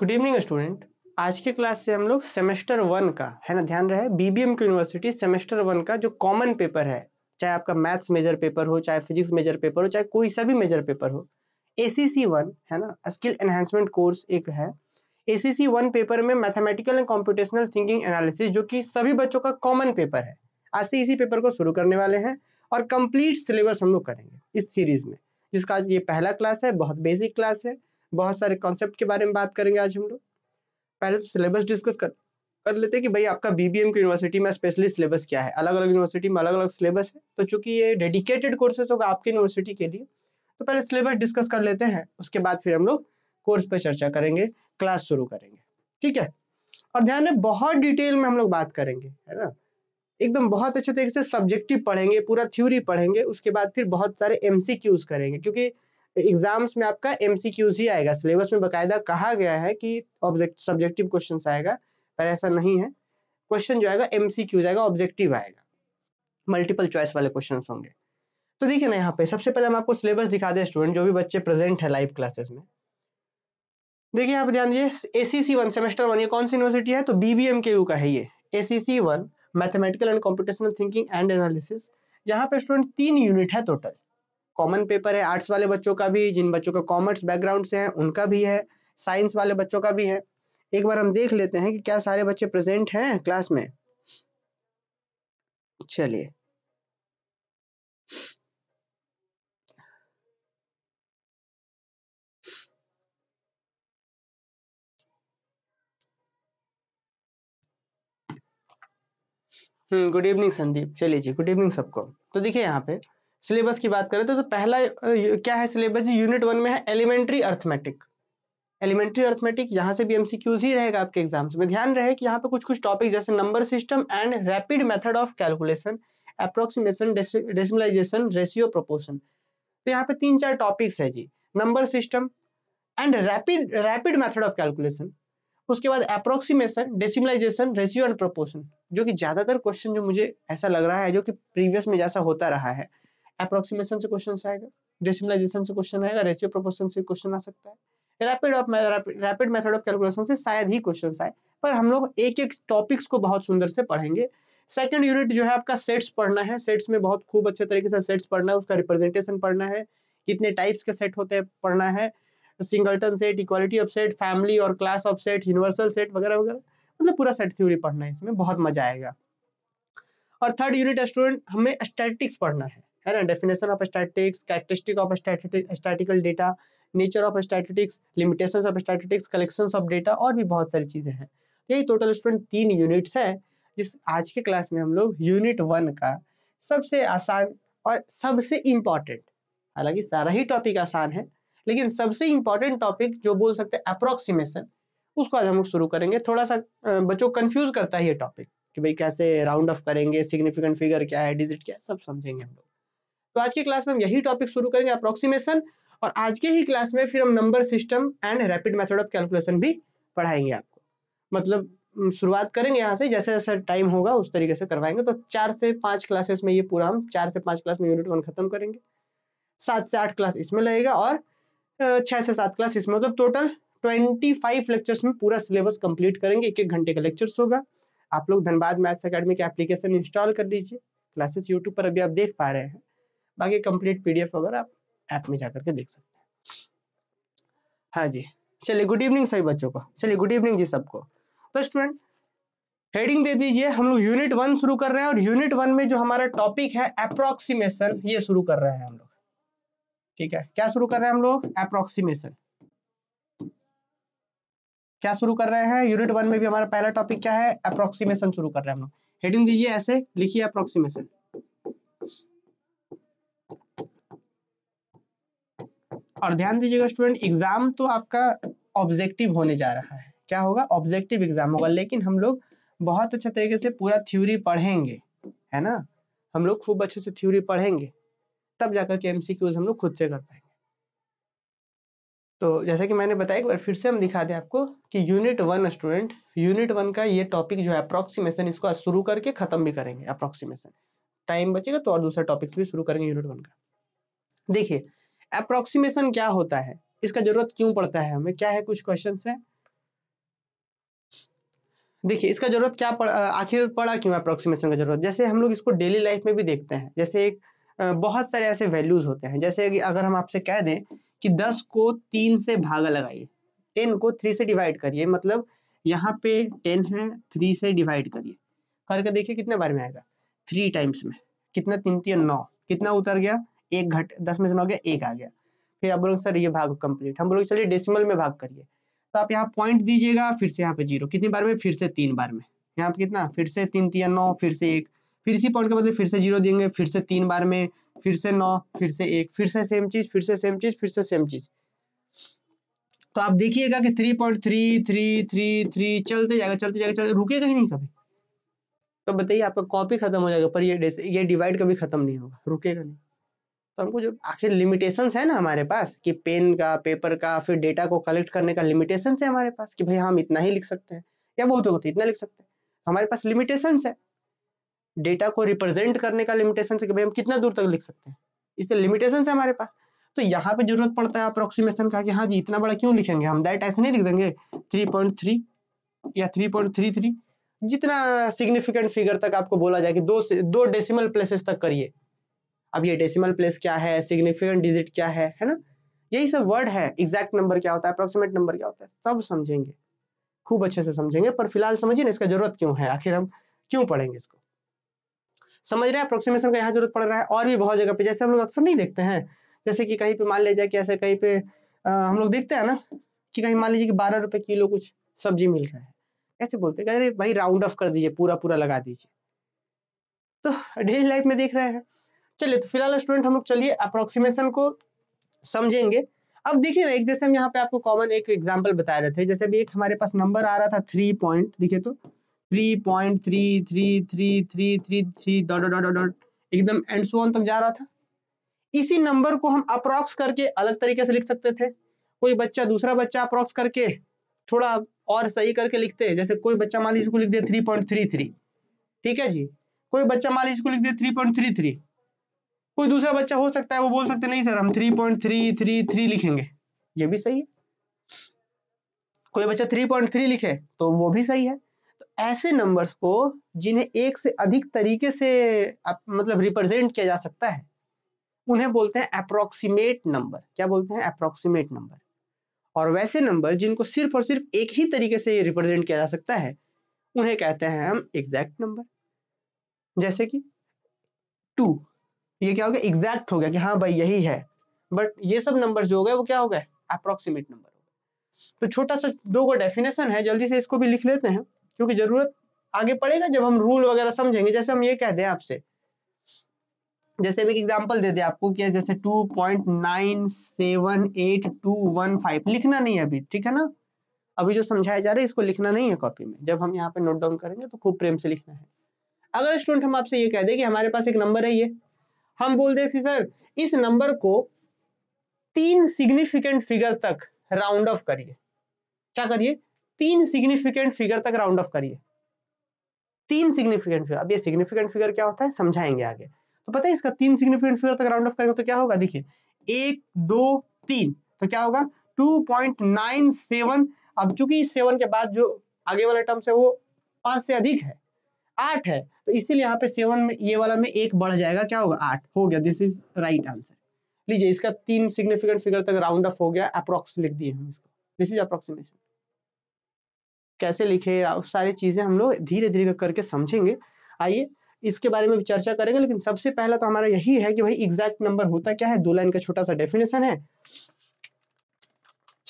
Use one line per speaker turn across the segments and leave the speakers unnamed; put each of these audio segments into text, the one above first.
Good evening student आज की class से हम लोग सेमेस्टर वन का है ना ध्यान रहे बीबीएम की यूनिवर्सिटी सेमेस्टर वन का जो कॉमन पेपर है चाहे आपका मैथ्स मेजर पेपर हो चाहे फिजिक्स मेजर पेपर हो चाहे कोई सा भी मेजर पेपर हो ए सी सी वन है ना स्किल एनहेंसमेंट कोर्स एक है A C C one paper में mathematical and computational thinking analysis जो कि सभी बच्चों का कॉमन पेपर है आज से इसी पेपर को शुरू करने वाले हैं और कंप्लीट सिलेबस हम लोग करेंगे इस सीरीज में जिसका आज ये पहला क्लास है बहुत बेसिक क्लास है बहुत सारे कॉन्सेप्ट के बारे में बात करेंगे आज हम लोग पहले तो सिलेबस डिस्कस कर कर लेते हैं कि भाई आपका बीबीएम की यूनिवर्सिटी में स्पेशली सिलेबस क्या है अलग अलग यूनिवर्सिटी में अलग अलग सिलेबस है तो चूंकि ये डेडिकेटेड कोर्सेज होगा आपकी यूनिवर्सिटी के लिए तो पहले सिलेबस डिस्कस कर लेते हैं उसके बाद फिर हम लोग कोर्स पर चर्चा करेंगे क्लास शुरू करेंगे ठीक है और ध्यान में बहुत डिटेल में हम लोग बात करेंगे है ना एकदम बहुत अच्छे तरीके से सब्जेक्टिव पढ़ेंगे पूरा थ्योरी पढ़ेंगे उसके बाद फिर बहुत सारे एम करेंगे क्योंकि एग्जाम्स में आपका एमसीक्यूज ही आएगा सिलेबस में बकायदा कहा गया है कि ऑब्जेक्ट सब्जेक्टिव क्वेश्चन आएगा पर ऐसा नहीं है क्वेश्चन जो आएगा एमसीक्यूज आएगा ऑब्जेक्टिव आएगा मल्टीपल चॉइस वाले क्वेश्चन होंगे तो देखिए ना यहाँ पे सबसे पहले हम आपको सिलेबस दिखा दें स्टूडेंट जो भी बच्चे प्रेजेंट है लाइव क्लासेस में देखिए यहाँ पे ध्यान दीजिए A C C one semester one ये कौन सी यूनिवर्सिटी है तो B B M K U का है ये A C C one mathematical and computational thinking and analysis यहाँ पे स्टूडेंट तीन यूनिट है टोटल कॉमन पेपर है आर्ट्स वाले बच्चों का भी जिन बच्चों का कॉमर्स बैकग्राउंड से है उनका भी है साइंस वाले बच्चों का भी है एक बार हम देख लेते हैं कि क्या सारे बच्चे प्रेजेंट हैं क्लास में चलिए गुड हम्म, इवनिंग संदीप चलिए जी गुड इवनिंग सबको तो देखिए यहाँ पे सिलेबस की बात करें तो, तो पहला क्या है सिलेबस यूनिट वन में है एलिमेंट्री अर्थमेटिक एलिमेंट्री अर्थमेटिक यहाँ से भी एमसीक्यूज ही रहेगा आपके एग्जाम्स में ध्यान रहे कि यहाँ पे कुछ कुछ टॉपिक जैसे number system and rapid method of calculation approximation decimalisation ratio proportion तो यहाँ पे तीन चार टॉपिक्स है जी number system and rapid rapid method of calculation उसके बाद approximation decimalisation ratio and proportion जो कि ज़्यादातर क्वेश्चन जो मुझे ऐसा लग रहा है जो कि प्रीवियस में जैसा होता रहा है अप्रोक्सीमेशन से क्वेश्चन आएगा डेसिमलाइजेशन से क्वेश्चन आएगा रेचियो प्रोपोर्शन से क्वेश्चन आ सकता है rapid of rapid method of calculation से शायद ही क्वेश्चन आए पर हम लोग एक एक टॉपिक्स को बहुत सुंदर से पढ़ेंगे सेकेंड यूनिट जो है आपका सेट्स पढ़ना है सेट्स में बहुत खूब अच्छे तरीके से सेट्स पढ़ना है उसका रिप्रेजेंटेशन पढ़ना है कितने टाइप्स के सेट होते हैं पढ़ना है singleton set equality of set family और class of set universal set वगैरह वगैरह मतलब पूरा सेट थ्योरी पढ़ना है इसमें बहुत मजा आएगा और थर्ड यूनिट स्टूडेंट हमें स्टैटिक्स पढ़ना है है ना definition of statistics characteristic of statistical data nature of statistics limitation of statistics collection of data और भी बहुत सारी चीज़ें हैं तो यही टोटल स्टूडेंट तीन यूनिट्स हैं जिस आज के क्लास में हम लोग यूनिट वन का सबसे आसान और सबसे इम्पॉर्टेंट हालांकि सारा ही टॉपिक आसान है लेकिन सबसे इम्पॉर्टेंट टॉपिक जो बोल सकते हैं अप्रोक्सीमेशन उसको आज हम लोग शुरू करेंगे थोड़ा सा बच्चों कन्फ्यूज करता है ये टॉपिक कि भाई कैसे राउंड ऑफ करेंगे सिग्निफिकेंट फिगर क्या है डिजिट क्या है सब समझेंगे हम लोग तो आज की क्लास में हम यही टॉपिक शुरू करेंगे अप्रोक्सीमेशन और आज के ही क्लास में फिर हम number system and rapid method of calculation भी पढ़ाएंगे आपको मतलब शुरुआत करेंगे यहाँ से जैसे जैसे टाइम होगा उस तरीके से करवाएंगे तो चार से पाँच क्लासेस में ये पूरा हम चार से पाँच क्लास में यूनिट वन खत्म करेंगे सात से आठ क्लास इसमें लगेगा और छः से सात क्लास इसमें मतलब टोटल ट्वेंटी फाइव लेक्चर्स में पूरा सिलेबस कंप्लीट करेंगे एक एक घंटे का लेक्चर्स होगा आप लोग धनबाद मैथ्स अकेडमी के एप्लीकेशन इंस्टॉल कर लीजिए क्लासेस यूट्यूब पर अभी आप देख पा रहे हैं बाकी कंप्लीट पीडीएफ वगैरह आप ऐप में जा करके देख सकते हैं हाँ जी चलिए गुड इवनिंग सभी बच्चों को चलिए गुड इवनिंग जी सबको तो स्टूडेंट हेडिंग दे दीजिए हम लोग यूनिट वन शुरू कर रहे हैं और यूनिट वन में जो हमारा टॉपिक है अप्रोक्सीमेशन ये शुरू कर रहे हैं हम लोग ठीक है क्या शुरू कर रहे हैं हम लोग अप्रोक्सीमेशन क्या शुरू कर रहे हैं यूनिट वन में भी हमारा पहला टॉपिक क्या है अप्रोक्सीमेशन शुरू कर रहे हैं हम लोग हेडिंग दीजिए ऐसे लिखिए अप्रोक्सीमेशन और ध्यान दीजिएगा स्टूडेंट एग्जाम तो आपका ऑब्जेक्टिव होने जा रहा है क्या होगा ऑब्जेक्टिव एग्जाम होगा लेकिन हम लोग बहुत अच्छा तरीके से पूरा थ्योरी पढ़ेंगे है ना हम लोग खूब अच्छे से थ्योरी पढ़ेंगे तब जाकर के एमसीक्यूज हम लोग खुद से कर पाएंगे तो जैसा कि मैंने बताया एक बार फिर से हम दिखा दें आपको कि unit one student unit one का ये टॉपिक जो है अप्रोक्सीमेशन इसको शुरू करके खत्म भी करेंगे अप्रोक्सीमेशन टाइम बचेगा तो और दूसरा टॉपिक्स भी शुरू करेंगे यूनिट वन का देखिए अप्रोक्सीमेशन क्या होता है इसका जरूरत क्यों पड़ता है हमें क्या है कुछ क्वेश्चन है देखिए इसका जरूरत क्या पड़ आखिर पड़ा क्यों अप्रोक्सीमेशन का जरूरत जैसे हम लोग इसको डेली लाइफ में भी देखते हैं जैसे एक बहुत सारे ऐसे वैल्यूज होते हैं जैसे अगर हम आपसे कह दें कि दस को तीन से भागा लगाइए टेन को थ्री से डिवाइड करिए मतलब यहाँ पे टेन है थ्री से डिवाइड करिए करके देखिए कितने बार में आएगा थ्री टाइम्स में कितना तीन तीन नौ कितना उतर गया एक घट दस में से नौ गया एक आ गया फिर आप बोलोगे सर ये भाग कंप्लीट हम बोलोगे चलिए डेसिमल में भाग करिए तो आप यहाँ पॉइंट दीजिएगा फिर से यहाँ पे जीरो कितनी बार में फिर से तीन बार में यहाँ पे कितना फिर से तीन तीन नौ फिर से एक फिर इसी पॉइंट के बदले फिर से जीरो देंगे फिर से तीन बार में फिर से नौ फिर से एक फिर से सेम चीज फिर से सेम चीज फिर से सेम चीज तो आप देखिएगा कि three point three three three three चलते जाएगा चलते जाएगा चलते रुकेगा ही नहीं कभी तो बताइए आपका कॉपी खत्म हो जाएगा पर ये ये डिवाइड कभी खत्म नहीं होगा रुकेगा नहीं तो हमको जो आखिर लिमिटेशंस है ना हमारे पास कि पेन का पेपर का फिर डेटा को कलेक्ट करने का लिमिटेशन है हमारे पास कि भाई हाँ, हम इतना ही लिख सकते हैं या बहुत होते इतना लिख सकते हैं हमारे पास लिमिटेशंस है डेटा को रिप्रेजेंट करने का लिमिटेशन है कि भाई हम कितना दूर तक लिख सकते हैं इससे लिमिटेशन है हमारे पास तो यहाँ पे जरूरत पड़ता है अप्रोक्सीमेशन का कि हाँ जी इतना बड़ा क्यों लिखेंगे हम दैट ऐसे नहीं लिख देंगे थ्री पॉइंट थ्री या थ्री पॉइंट थ्री थ्री जितना सिग्निफिकेंट फिगर तक आपको बोला जाए कि दो दो डेसिमल प्लेसेस तक करिए अब ये डेसिमल प्लेस क्या है सिग्निफिकेंट डिजिट क्या है है ना यही सब वर्ड है एग्जैक्ट नंबर क्या होता है अप्रोक्सीमेट नंबर क्या होता है सब समझेंगे खूब अच्छे से समझेंगे पर फिलहाल समझिए ना इसका जरूरत क्यों है आखिर हम क्यों पढ़ेंगे इसको समझ रहे हैं अप्रोक्सीमेशन का यहाँ जरूरत पड़ रहा है और भी बहुत जगह पे जैसे हम लोग अक्सर नहीं देखते हैं जैसे कि कहीं पे मान लीजिए कि ऐसे कहीं पे आ, हम लोग देखते हैं ना कि कहीं मान लीजिए कि बारह रुपए किलो कुछ सब्जी मिल रहा है कैसे बोलते हैं अरे भाई राउंड ऑफ कर दीजिए पूरा पूरा लगा दीजिए तो डेली लाइफ में देख रहे हैं चलिए तो फिलहाल स्टूडेंट हम लोग चलिए अप्रोक्सीमेशन को समझेंगे अब देखिए ना एक जैसे हम यहाँ पे आपको कॉमन एक एग्जाम्पल बता रहे थे जैसे अभी एक हमारे पास नंबर आ रहा था थ्री पॉइंट देखिए तो three point three three three three three three dot dot dot dot एकदम एंड सोन तक जा रहा था इसी नंबर को हम अप्रॉक्स करके अलग तरीके से लिख सकते थे कोई बच्चा दूसरा बच्चा अप्रॉक्स करके थोड़ा और सही करके लिखते हैं जैसे कोई बच्चा मान लीजिए इसको लिख दे थ्री पॉइंट थ्री थ्री ठीक है जी कोई बच्चा मान लीजिए इसको लिख दे थ्री पॉइंट थ्री थ्री कोई दूसरा बच्चा हो सकता है वो बोल सकते नहीं सर हम three point three three three लिखेंगे ये भी सही है कोई बच्चा थ्री पॉइंट थ्री लिखे तो वो भी सही है तो ऐसे नंबर्स को जिन्हें एक से अधिक तरीके से अप, मतलब रिप्रेजेंट किया जा सकता है उन्हें बोलते हैं अप्रोक्सीमेट नंबर क्या बोलते हैं अप्रोक्सीमेट नंबर और वैसे नंबर जिनको सिर्फ और सिर्फ एक ही तरीके से रिप्रेजेंट किया जा सकता है उन्हें कहते हैं हम एग्जैक्ट नंबर जैसे कि टू ये क्या हो गया एग्जैक्ट हो गया कि हाँ भाई यही है बट ये सब नंबर जो हो गए वो क्या हो गए अप्रोक्सीमेट नंबर तो छोटा सा दो का डेफिनेशन है जल्दी से इसको भी लिख लेते हैं क्योंकि जरूरत आगे पड़ेगा जब हम रूल वगैरह समझेंगे जैसे हम ये कह दें आपसे जैसे एक एग्जाम्पल दे दे आपको कि जैसे 2.978215 लिखना नहीं है अभी ठीक है ना अभी जो समझाया जा रहा है इसको लिखना नहीं है कॉपी में जब हम यहाँ पे नोट डाउन करेंगे तो खूब प्रेम से लिखना है अगर स्टूडेंट हम आपसे ये कह दें कि हमारे पास एक नंबर है ये हम बोल दे सर इस नंबर को तीन सिग्निफिकेंट फिगर तक राउंड ऑफ करिए क्या करिए तीन सिग्निफिकेंट फिगर तक राउंड ऑफ करिए तीन सिग्निफिकेंट फिगर अब ये सिग्निफिकेंट फिगर क्या होता है समझाएंगे आगे तो पता है इसका तीन सिग्निफिकेंट फिगर तक राउंड ऑफ करेंगे तो क्या होगा देखिए एक दो तीन तो क्या होगा टू पॉइंट नाइन सेवन अब चूंकि सेवन के बाद जो आगे वाला टर्म्स है वो पांच से अधिक है आठ है तो इसीलिए यहाँ पे सेवन में ये वाला में एक बढ़ जाएगा क्या होगा आठ हो गया दिस इज राइट आंसर लीजिए इसका तीन सिग्निफिकेंट फिगर तक राउंड अप हो गया अप्रोक्स लिख दिए हम इसको दिस इज अप्रोक्सीमेशन कैसे लिखे सारी चीज़ें हम लोग धीरे धीरे करके समझेंगे आइए इसके बारे में भी चर्चा करेंगे लेकिन सबसे पहला तो हमारा यही है कि भाई एग्जैक्ट नंबर होता क्या है दो लाइन का छोटा सा डेफिनेशन है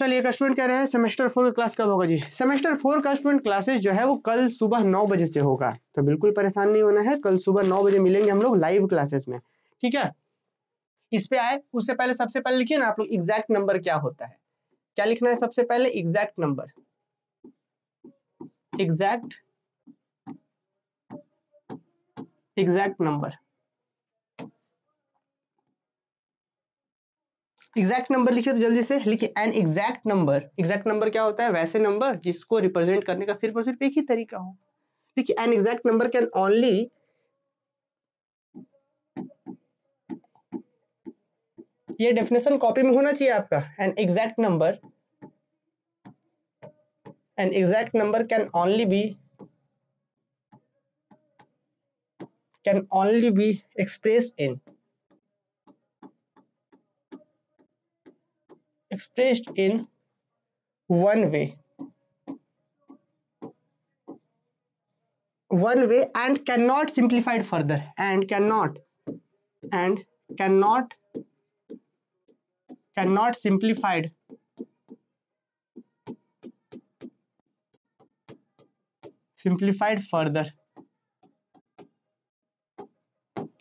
चलिए एक स्टूडेंट कह रहे हैं सेमेस्टर फोर का क्लास कब होगा जी सेमेस्टर फोर का स्टूडेंट क्लासेस जो है वो कल सुबह नौ बजे से होगा तो बिल्कुल परेशान नहीं होना है कल सुबह नौ बजे मिलेंगे हम लोग लाइव क्लासेस में ठीक है इस पे आए उससे पहले सबसे पहले लिखिए ना आप लोग एग्जैक्ट नंबर क्या होता है क्या लिखना है सबसे पहले exact number exact exact number exact number लिखिए तो जल्दी से लिखिए an exact number exact number क्या होता है वैसे नंबर जिसको रिप्रेजेंट करने का सिर्फ और सिर्फ एक ही तरीका हो देखिए an exact number can only ये डेफिनेशन कॉपी में होना चाहिए आपका an exact number an exact number can only be can only be express in expressed in one way one way and cannot simplified further and cannot and cannot cannot simplified simplified further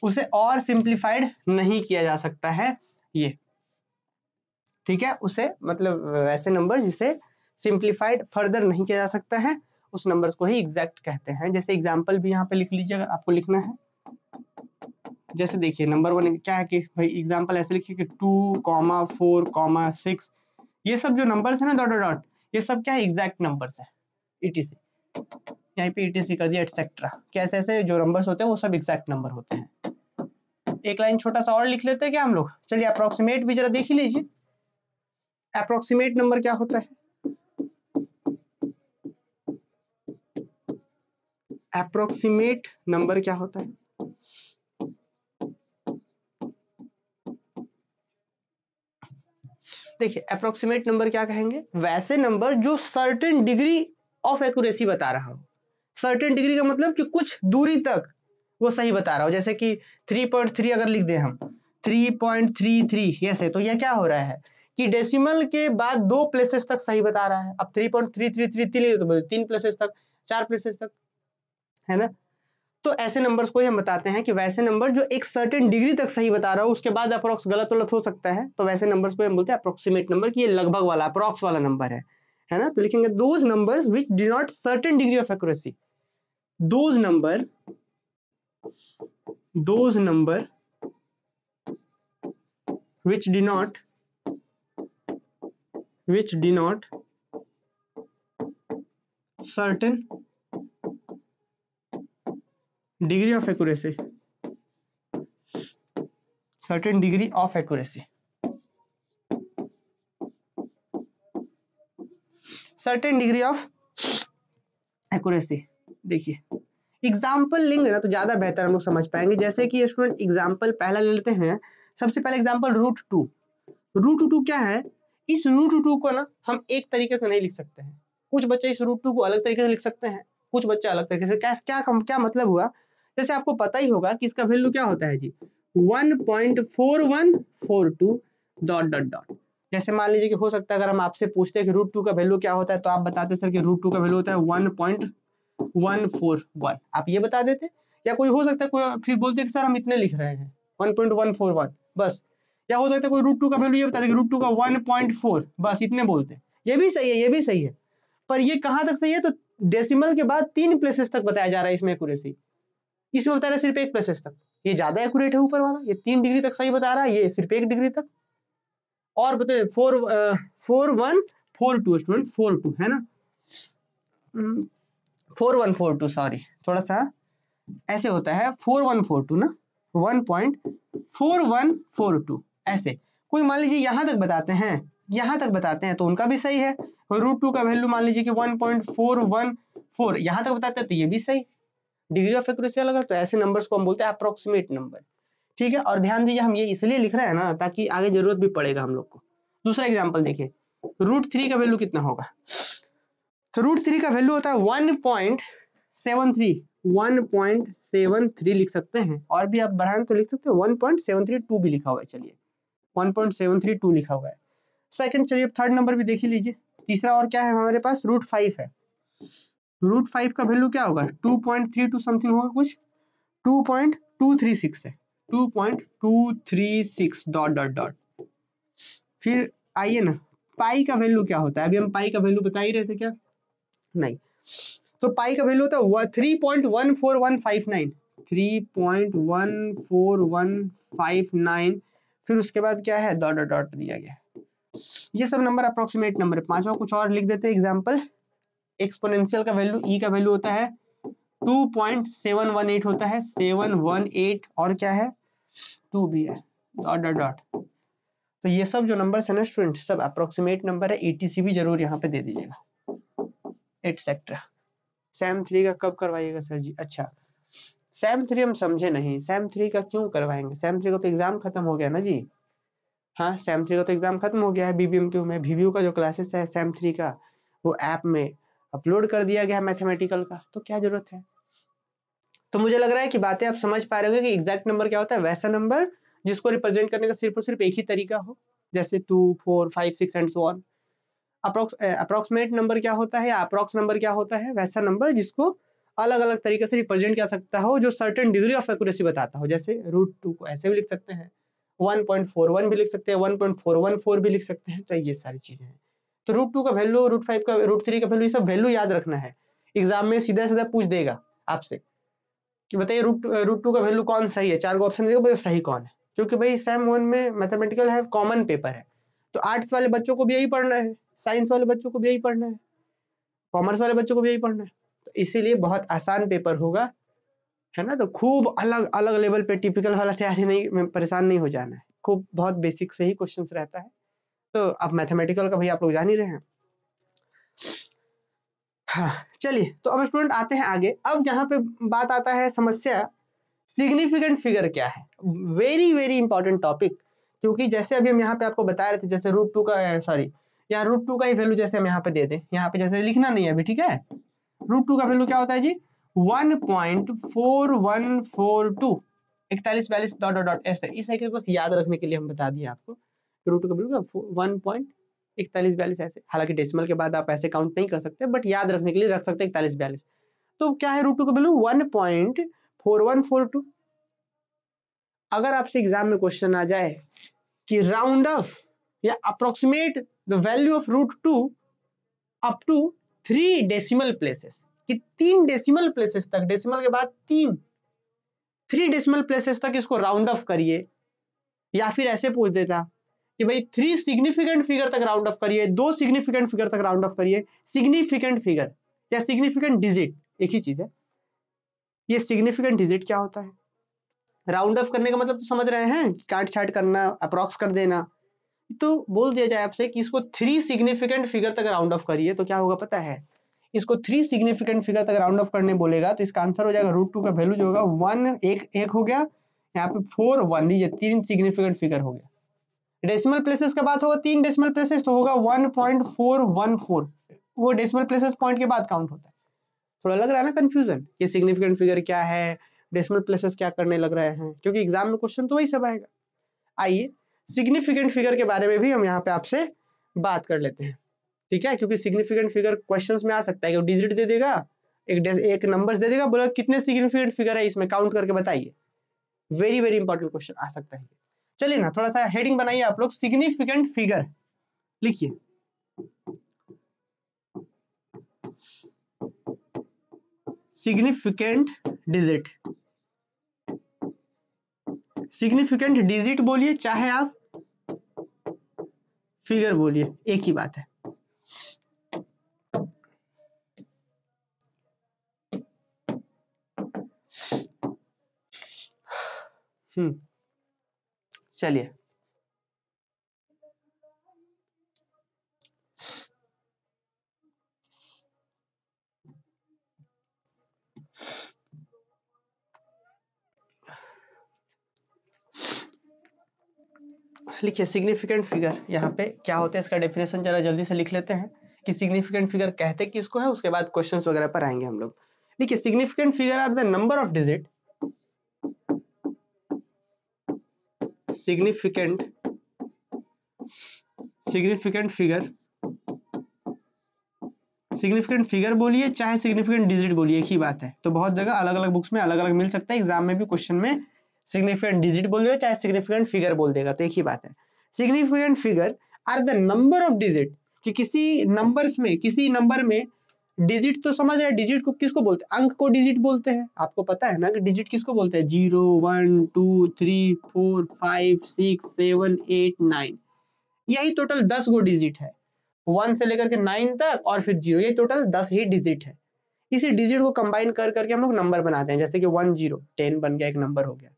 उसे और simplified नहीं किया जा सकता है ये ठीक है उसे मतलब ऐसे नंबर जिसे सिंप्लीफाइड फर्दर नहीं किया जा सकता है उस नंबर्स को ही एग्जैक्ट कहते हैं जैसे एग्जाम्पल भी यहाँ पे लिख लीजिए अगर आपको लिखना है जैसे देखिए नंबर वन क्या है कि भाई एग्जाम्पल ऐसे लिखिए कि two comma four comma six ये सब जो नंबर्स है ना डॉट डॉट ये सब क्या है एग्जैक्ट नंबर्स है ईटीसी यहाँ पे ईटीसी कर दिया एटसेट्रा कैसे ऐसे जो नंबर्स होते हैं वो सब एग्जैक्ट नंबर होते हैं एक लाइन छोटा सा और लिख लेते हैं क्या हम लोग चलिए अप्रोक्सीमेट भी जरा देख ही लीजिए अप्रोक्सीमेट नंबर क्या होता है अप्रोक्सीमेट नंबर क्या होता है देखिए अप्रोक्सीमेट नंबर क्या कहेंगे वैसे नंबर जो सर्टेन डिग्री ऑफ एक्यूरेसी बता रहा हो सर्टेन डिग्री का मतलब कि कुछ दूरी तक वो सही बता रहा हो जैसे कि 3.3 अगर लिख दें हम 3.33 पॉइंट थ्री थ्री ऐसे तो यह क्या हो रहा है कि डेसिमल के बाद दो प्लेसेस तक सही बता रहा है अब three point three three three three तो तीन प्लेसेस तक चार प्लेसेस तक है ना तो ऐसे नंबर्स को ही हम बताते हैं कि वैसे नंबर जो एक सर्टेन डिग्री तक सही बता रहा हो उसके बाद अप्रोक्स गलत वलत हो सकता है तो वैसे नंबर्स को हम बोलते हैं अप्रोक्सीमेट नंबर कि ये लगभग वाला अप्रोक्स वाला नंबर है है ना तो लिखेंगे those numbers which denote certain degree of accuracy those number those number which denote which denote certain degree of accuracy certain degree of accuracy certain degree of accuracy देखिए example लेंगे ना तो ज़्यादा बेहतर हम लोग समझ पाएंगे जैसे कि स्टूडेंट एग्जाम्पल पहला ले लेते हैं सबसे पहले example root two root two क्या है इस रूट टू को ना हम एक तरीके से नहीं लिख सकते हैं कुछ बच्चे इस रूट टू को अलग तरीके से लिख सकते हैं कुछ बच्चे अलग तरीके से क्या क्या क्या क्या मतलब हुआ जैसे आपको पता ही होगा कि इसका वैल्यू क्या होता है जी one one point four four two dot dot dot जैसे मान लीजिए कि हो सकता है अगर हम आपसे पूछते हैं कि रूट टू का वैल्यू क्या होता है तो आप बताते सर कि रूट टू का वैल्यू होता है one point one four one आप ये बता देते या कोई हो सकता है कोई फिर बोलते कि सर हम इतने लिख रहे हैं one point one four one बस या हो सकता है कोई रूट टू का वैल्यू ये बता देगा रूट टू का वन पॉइंट फोर बस इतने बोलते हैं ये भी सही है ये भी सही है पर ये कहां तक सही है तो डेसिमल के बाद तीन प्लेसेस तक बताया जा रहा है इसमें एक्यूरेसी इसमें बता रहा है सिर्फ एक प्लेसेस तक ये ज्यादा एक्यूरेट है ऊपर वाला ये तीन डिग्री तक सही बता रहा है ये सिर्फ एक डिग्री तक और बताए four four one four two student four two है ना four one four two sorry थोड़ा सा ऐसे होता है फोर वन फोर टू ना one point four one four two ऐसे कोई मान लीजिए यहाँ तक बताते हैं यहाँ तक बताते हैं तो उनका भी सही है और रूट टू का वैल्यू मान लीजिए कि one point four one four यहाँ तक बताते हैं तो ये भी सही डिग्री ऑफ एक्यूरेसी अलग है तो ऐसे नंबर्स को हम बोलते हैं अप्रोक्सीमेट नंबर ठीक है और ध्यान दीजिए हम ये इसलिए लिख रहे हैं ना ताकि आगे जरूरत भी पड़ेगा हम लोग को दूसरा एग्जाम्पल देखिए रूट थ्री का वैल्यू कितना होगा तो रूट थ्री का वैल्यू होता है one point seven three one point seven three लिख सकते हैं और भी आप बढ़ाएं तो लिख सकते हैं one point seven three two भी लिखा हुआ है चलिए 1.732 लिखा हुआ है सेकंड चलिए अब थर्ड नंबर भी देख ही लीजिए तीसरा और क्या है हमारे पास रूट फाइव है रूट फाइव का वैल्यू क्या होगा two point three two something होगा कुछ two point two three six है two point two three six dot dot dot फिर आइए ना पाई का वैल्यू क्या होता है अभी हम पाई का वैल्यू बता ही रहे थे क्या नहीं तो पाई का वैल्यू होता है three point one four one five nine three point one four one five nine फिर उसके बाद क्या है डॉट डॉट डॉट दिया गया ये सब नंबर अप्रोक्सीमेट नंबर पांचवा कुछ और लिख देते हैं एग्जाम्पल एक्सपोनेंशियल का वैल्यू ई e का वैल्यू होता है two point seven one eight होता है सेवन वन एट और क्या है टू भी है डॉट डॉट डॉट तो ये सब जो नंबर है ना स्टूडेंट सब अप्रोक्सीमेट नंबर है एटीसी भी जरूर यहाँ पे दे दीजिएगा एटसेट्रा सेम थ्री का कब करवाइएगा सर जी अच्छा सेम थ्री हम समझे नहीं सेम थ्री का क्यों करवाएंगे सेम थ्री का तो एग्जाम खत्म हो गया ना जी हाँ सेम थ्री का तो एग्जाम खत्म हो गया है बीबीएम क्यू में बीबीयू का जो क्लासेस है सेम थ्री का वो ऐप में अपलोड कर दिया गया मैथमेटिकल का तो क्या जरूरत है तो मुझे लग रहा है कि बातें आप समझ पा रहे हो कि एग्जैक्ट नंबर क्या होता है वैसा नंबर जिसको रिप्रेजेंट करने का सिर्फ और सिर्फ एक ही तरीका हो जैसे two four five six and so on approx approximate number क्या होता है अप्रोक्स नंबर क्या होता है वैसा नंबर जिसको अलग अलग तरीके से रिप्रेजेंट कर सकता हो जो सर्टेन डिग्री ऑफ एक्यूरेसी बताता हो जैसे रूट टू को ऐसे भी लिख सकते हैं वन भी लिख सकते हैं फोर भी लिख सकते हैं तो ये सारी चीज़ें हैं तो रूट टू का वैल्यू रूट फाइव का रूट थ्री का वैल्यू ये सब वैल्यू याद रखना है एग्जाम में सीधा सीधा पूछ देगा आपसे कि बताइए रूट रूट टू का वैल्यू कौन सही है चार को ऑप्शन देगा सही कौन है क्योंकि भाई सेम वन में मैथमेटिकल है कॉमन पेपर है तो आर्ट्स वाले बच्चों को भी यही पढ़ना है साइंस वाले बच्चों को भी यही पढ़ना है कॉमर्स वाले बच्चों को भी यही पढ़ना है तो इसीलिए बहुत आसान पेपर होगा है ना तो खूब अलग अलग लेवल पे टिपिकल वाला तैयारी नहीं में परेशान नहीं हो जाना है खूब बहुत बेसिक से ही क्वेश्चन रहता है तो अब मैथमेटिकल का भाई आप लोग जान ही रहे हैं हाँ चलिए तो अब स्टूडेंट आते हैं आगे अब जहाँ पे बात आता है समस्या सिग्निफिकेंट फिगर क्या है वेरी वेरी इंपॉर्टेंट टॉपिक क्योंकि जैसे अभी हम यहाँ पे आपको बता रहे थे जैसे रूट टू का सॉरी यहाँ रूट टू का ही वैल्यू जैसे हम यहाँ पे दे दें यहाँ पे जैसे लिखना नहीं है अभी ठीक है रूट टू का वैल्यू क्या होता है जी one point four one four two इकतालीस बयालीस डॉट डॉट डॉट ऐसे इस साइकिल बस याद रखने के लिए हम बता दिए आपको रूट तो टू का वैल्यू वन पॉइंट इकतालीस बयालीस ऐसे हालांकि डेसिमल के बाद आप ऐसे काउंट नहीं कर सकते बट याद रखने के लिए रख सकते इकतालीस बयालीस तो क्या है रूट टू का value one point four one four two अगर आपसे एग्जाम में क्वेश्चन आ जाए कि राउंड ऑफ या approximate the value of root two up to three decimal places कि तीन डेसिमल प्लेसेस तक डेसिमल के बाद तीन थ्री डेसिमल प्लेसेस तक इसको राउंड ऑफ करिए या फिर ऐसे पूछ देता कि भाई थ्री सिग्निफिकेंट फिगर तक राउंड ऑफ करिए दो सिग्निफिकेंट फिगर तक राउंड ऑफ करिए सिग्निफिकेंट फिगर या सिग्निफिकेंट डिजिट एक ही चीज है ये सिग्निफिकेंट डिजिट क्या होता है राउंड ऑफ करने का मतलब तो समझ रहे हैं काट छाट करना अप्रॉक्स कर देना तो बोल दिया जाए आपसे कि इसको थ्री सिग्निफिकेंट फिगर तक राउंड ऑफ करिए तो क्या होगा पता है इसको थ्री सिग्निफिकेंट फिगर तक राउंड ऑफ करने बोलेगा तो इसका आंसर हो जाएगा रूट टू का वैल्यू जो होगा वन एक एक हो गया यहाँ पे फोर वन दीजिए तीन सिग्निफिकेंट फिगर हो गया डेसिमल प्लेसेस का बात होगा तीन डेसिमल प्लेसेस तो होगा one point four one four वो डेसिमल प्लेसेस पॉइंट के बाद काउंट होता है थोड़ा लग रहा है ना कन्फ्यूजन ये सिग्निफिकेंट फिगर क्या है डेसिमल प्लेसेस क्या करने लग रहे हैं क्योंकि एग्जाम में क्वेश्चन तो वही सब आएगा आइए सिग्निफिकेंट फिगर के बारे में भी हम यहाँ पे आपसे बात कर लेते हैं ठीक है क्योंकि सिग्निफिकेंट फिगर क्वेश्चन में आ सकता है डिजिट दे देगा एक एक नंबर दे देगा बोला कितने सिग्निफिकेंट फिगर है इसमें काउंट करके बताइए वेरी वेरी इंपॉर्टेंट क्वेश्चन आ सकता है चलिए ना थोड़ा सा हेडिंग बनाइए आप लोग सिग्निफिकेंट फिगर लिखिए सिग्निफिकेंट डिजिट सिग्निफिकेंट डिजिट बोलिए चाहे आप फिगर बोलिए एक ही बात है हम्म चलिए लिखिए सिग्निफिकेंट फिगर यहाँ पे क्या होते हैं इसका डेफिनेशन जरा जल्दी से लिख लेते हैं कि सिग्निफिकेंट फिगर कहते किसको है उसके बाद क्वेश्चंस वगैरह पर आएंगे हम लोग देखिए significant figure are the number of digit significant significant figure significant figure बोलिए चाहे सिग्निफिकेंट डिजिट बोलिए एक ही बात है तो बहुत जगह अलग अलग बुक्स में अलग अलग मिल सकता है एग्जाम में भी क्वेश्चन में सिग्निफिकेंट डिजिट बोल देगा चाहे सिग्निफिकेंट फिगर बोल देगा तो एक ही बात है significant figure are the number of digit कि किसी नंबर में किसी नंबर में डिजिट तो समझ रहे डिजिट को किसको बोलते हैं अंक को डिजिट बोलते हैं आपको पता है ना कि डिजिट किसको बोलते हैं zero one two three four five six seven eight nine यही टोटल दस गो डिजिट है वन से लेकर के नाइन तक और फिर जीरो यही टोटल दस ही डिजिट है इसी डिजिट को कंबाइन कर करके हम लोग नंबर बनाते हैं जैसे कि वन जीरो टेन बन गया एक नंबर हो गया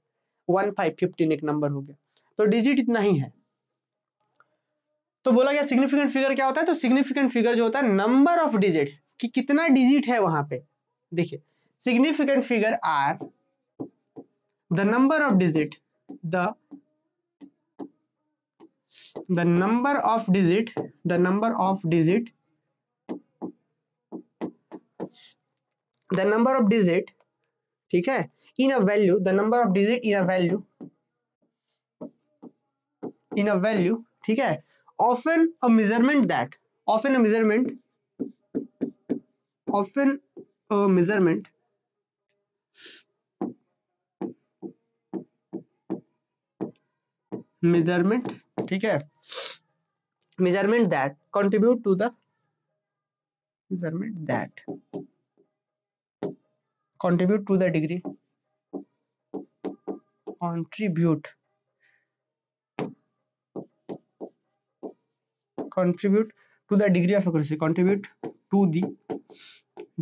वन फाइव फिफ्टीन एक नंबर हो गया तो डिजिट इतना ही है तो बोला गया सिग्निफिकेंट फिगर क्या होता है तो सिग्निफिकेंट फिगर जो होता है नंबर ऑफ डिजिट कि कितना डिजिट है वहां पे देखिए significant figure are the number of digit the the number of digit the number of digit the number of digit ठीक है in a value the number of digit in a value in a value ठीक है often a measurement that often a measurement often a measurement measurement ठीक है measurement that contribute to the measurement that contribute to the degree contribute contribute to the degree of accuracy contribute to the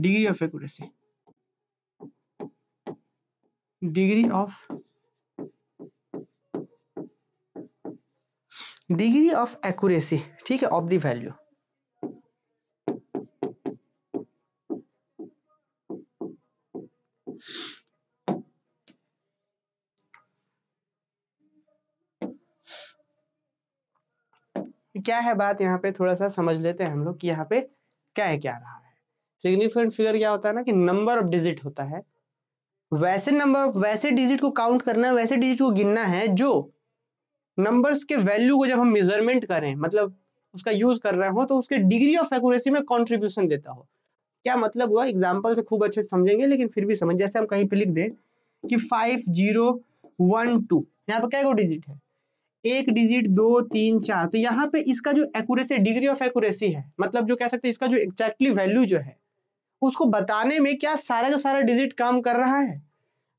degree of accuracy degree of degree of accuracy ठीक है of the value क्या है बात यहाँ पे थोड़ा सा समझ लेते हैं हम लोग कि यहाँ पे क्या है क्या रहा है सिग्निफिकेंट फिगर क्या होता है ना कि नंबर ऑफ डिजिट होता है वैसे नंबर ऑफ वैसे डिजिट को काउंट करना है वैसे डिजिट को गिनना है जो नंबर्स के वैल्यू को जब हम मेजरमेंट करें मतलब उसका यूज कर रहे हो तो उसके डिग्री ऑफ एक्यूरेसी में कॉन्ट्रीब्यूशन देता हो क्या मतलब हुआ एग्जाम्पल से खूब अच्छे समझेंगे लेकिन फिर भी समझ जैसे हम कहीं पर लिख दें कि फाइव जीरो वन टू यहाँ पर क्या डिजिट है एक डिजिट दो तीन चार तो यहाँ पे इसका जो एक्यूरेसी डिग्री ऑफ एक्यूरेसी है मतलब जो कह सकते हैं इसका जो एग्जैक्टली वैल्यू जो है उसको बताने में क्या सारा का सारा डिजिट काम कर रहा है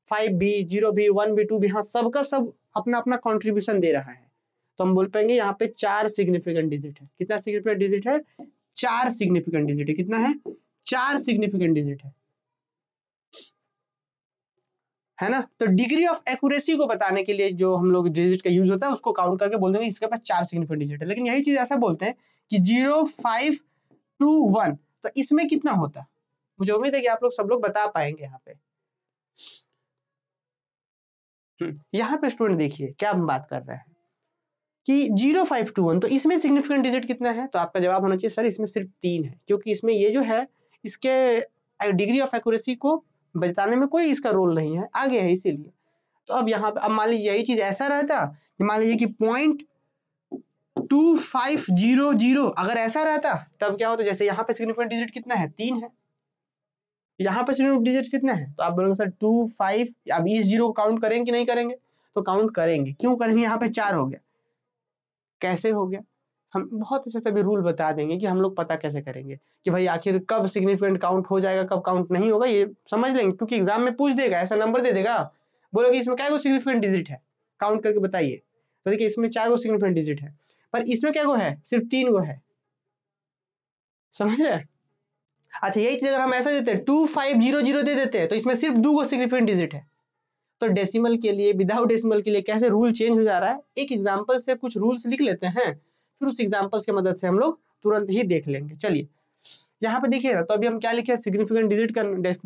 five B zero B one B two B हाँ सबका सब अपना अपना कॉन्ट्रीब्यूशन दे रहा है तो हम बोल पाएंगे यहाँ पे चार सिग्निफिकेंट डिजिट है कितना सिग्निफिकेंट डिजिट है चार सिग्निफिकेंट डिजिट है कितना है चार सिग्निफिकेंट डिजिट है है ना तो डिग्री ऑफ एक्यूरेसी को बताने के लिए जो हम लोग डिजिट का यूज होता है उसको काउंट करके बोलते हैं इसके पास चार सिग्निफिकेंट डिजिट है लेकिन यही चीज ऐसा बोलते हैं कि जीरो फाइव टू वन तो इसमें कितना होता मुझे उम्मीद है कि आप लोग सब लोग बता पाएंगे यहाँ पे हम्म, यहाँ पे स्टूडेंट देखिए क्या हम बात कर रहे हैं कि जीरो फाइव टू वन तो इसमें सिग्निफिकेंट डिजिट कितना है तो आपका जवाब होना चाहिए सर इसमें सिर्फ तीन है क्योंकि इसमें ये जो है इसके डिग्री ऑफ एक्यूरेसी को बताने में कोई इसका रोल नहीं है आगे है इसीलिए तो अब यहाँ पे अब मान लीजिए यही चीज ऐसा रहता कि मान लीजिए कि point two five zero zero अगर ऐसा रहता तब क्या होता जैसे यहाँ पे सिग्निफिकेंट डिजिट कितना है तीन है यहाँ पे सिग्निफिकेंट डिजिट कितना है तो आप बोलोगे सर टू फाइव अब इस जीरो को काउंट करेंगे कि नहीं करेंगे तो काउंट करेंगे क्यों करेंगे यहाँ पे चार हो गया कैसे हो गया हम बहुत अच्छे से अभी रूल बता देंगे कि हम लोग पता कैसे करेंगे कि भाई आखिर कब सिग्निफिकेंट काउंट हो जाएगा कब काउंट नहीं होगा ये समझ लेंगे क्योंकि एग्जाम में पूछ देगा ऐसा नंबर दे देगा बोलोगे इसमें क्या सिग्निफिकेंट डिजिट है काउंट करके बताइए तो देखिए इसमें चार गो सिग्निफिकेंट डिजिट है पर इसमें क्या गो है सिर्फ तीन गो है समझ रहे अच्छा यही चीज अगर हम ऐसा देते हैं टू फाइव जीरो जीरो दे देते हैं तो इसमें सिर्फ दो गो सिग्निफिकेंट डिजिट है तो डेसिमल के लिए विदाउट डेसिमल के लिए कैसे रूल चेंज हो जा रहा है एक एग्जाम्पल से कुछ रूल्स लिख लेते हैं फिर उस एग्जाम्पल्स की मदद से हम लोग तुरंत ही देख लेंगे चलिए यहाँ पे देखिए ना तो अभी हम क्या लिखे हैं सिग्निफिकेंट डिजिट का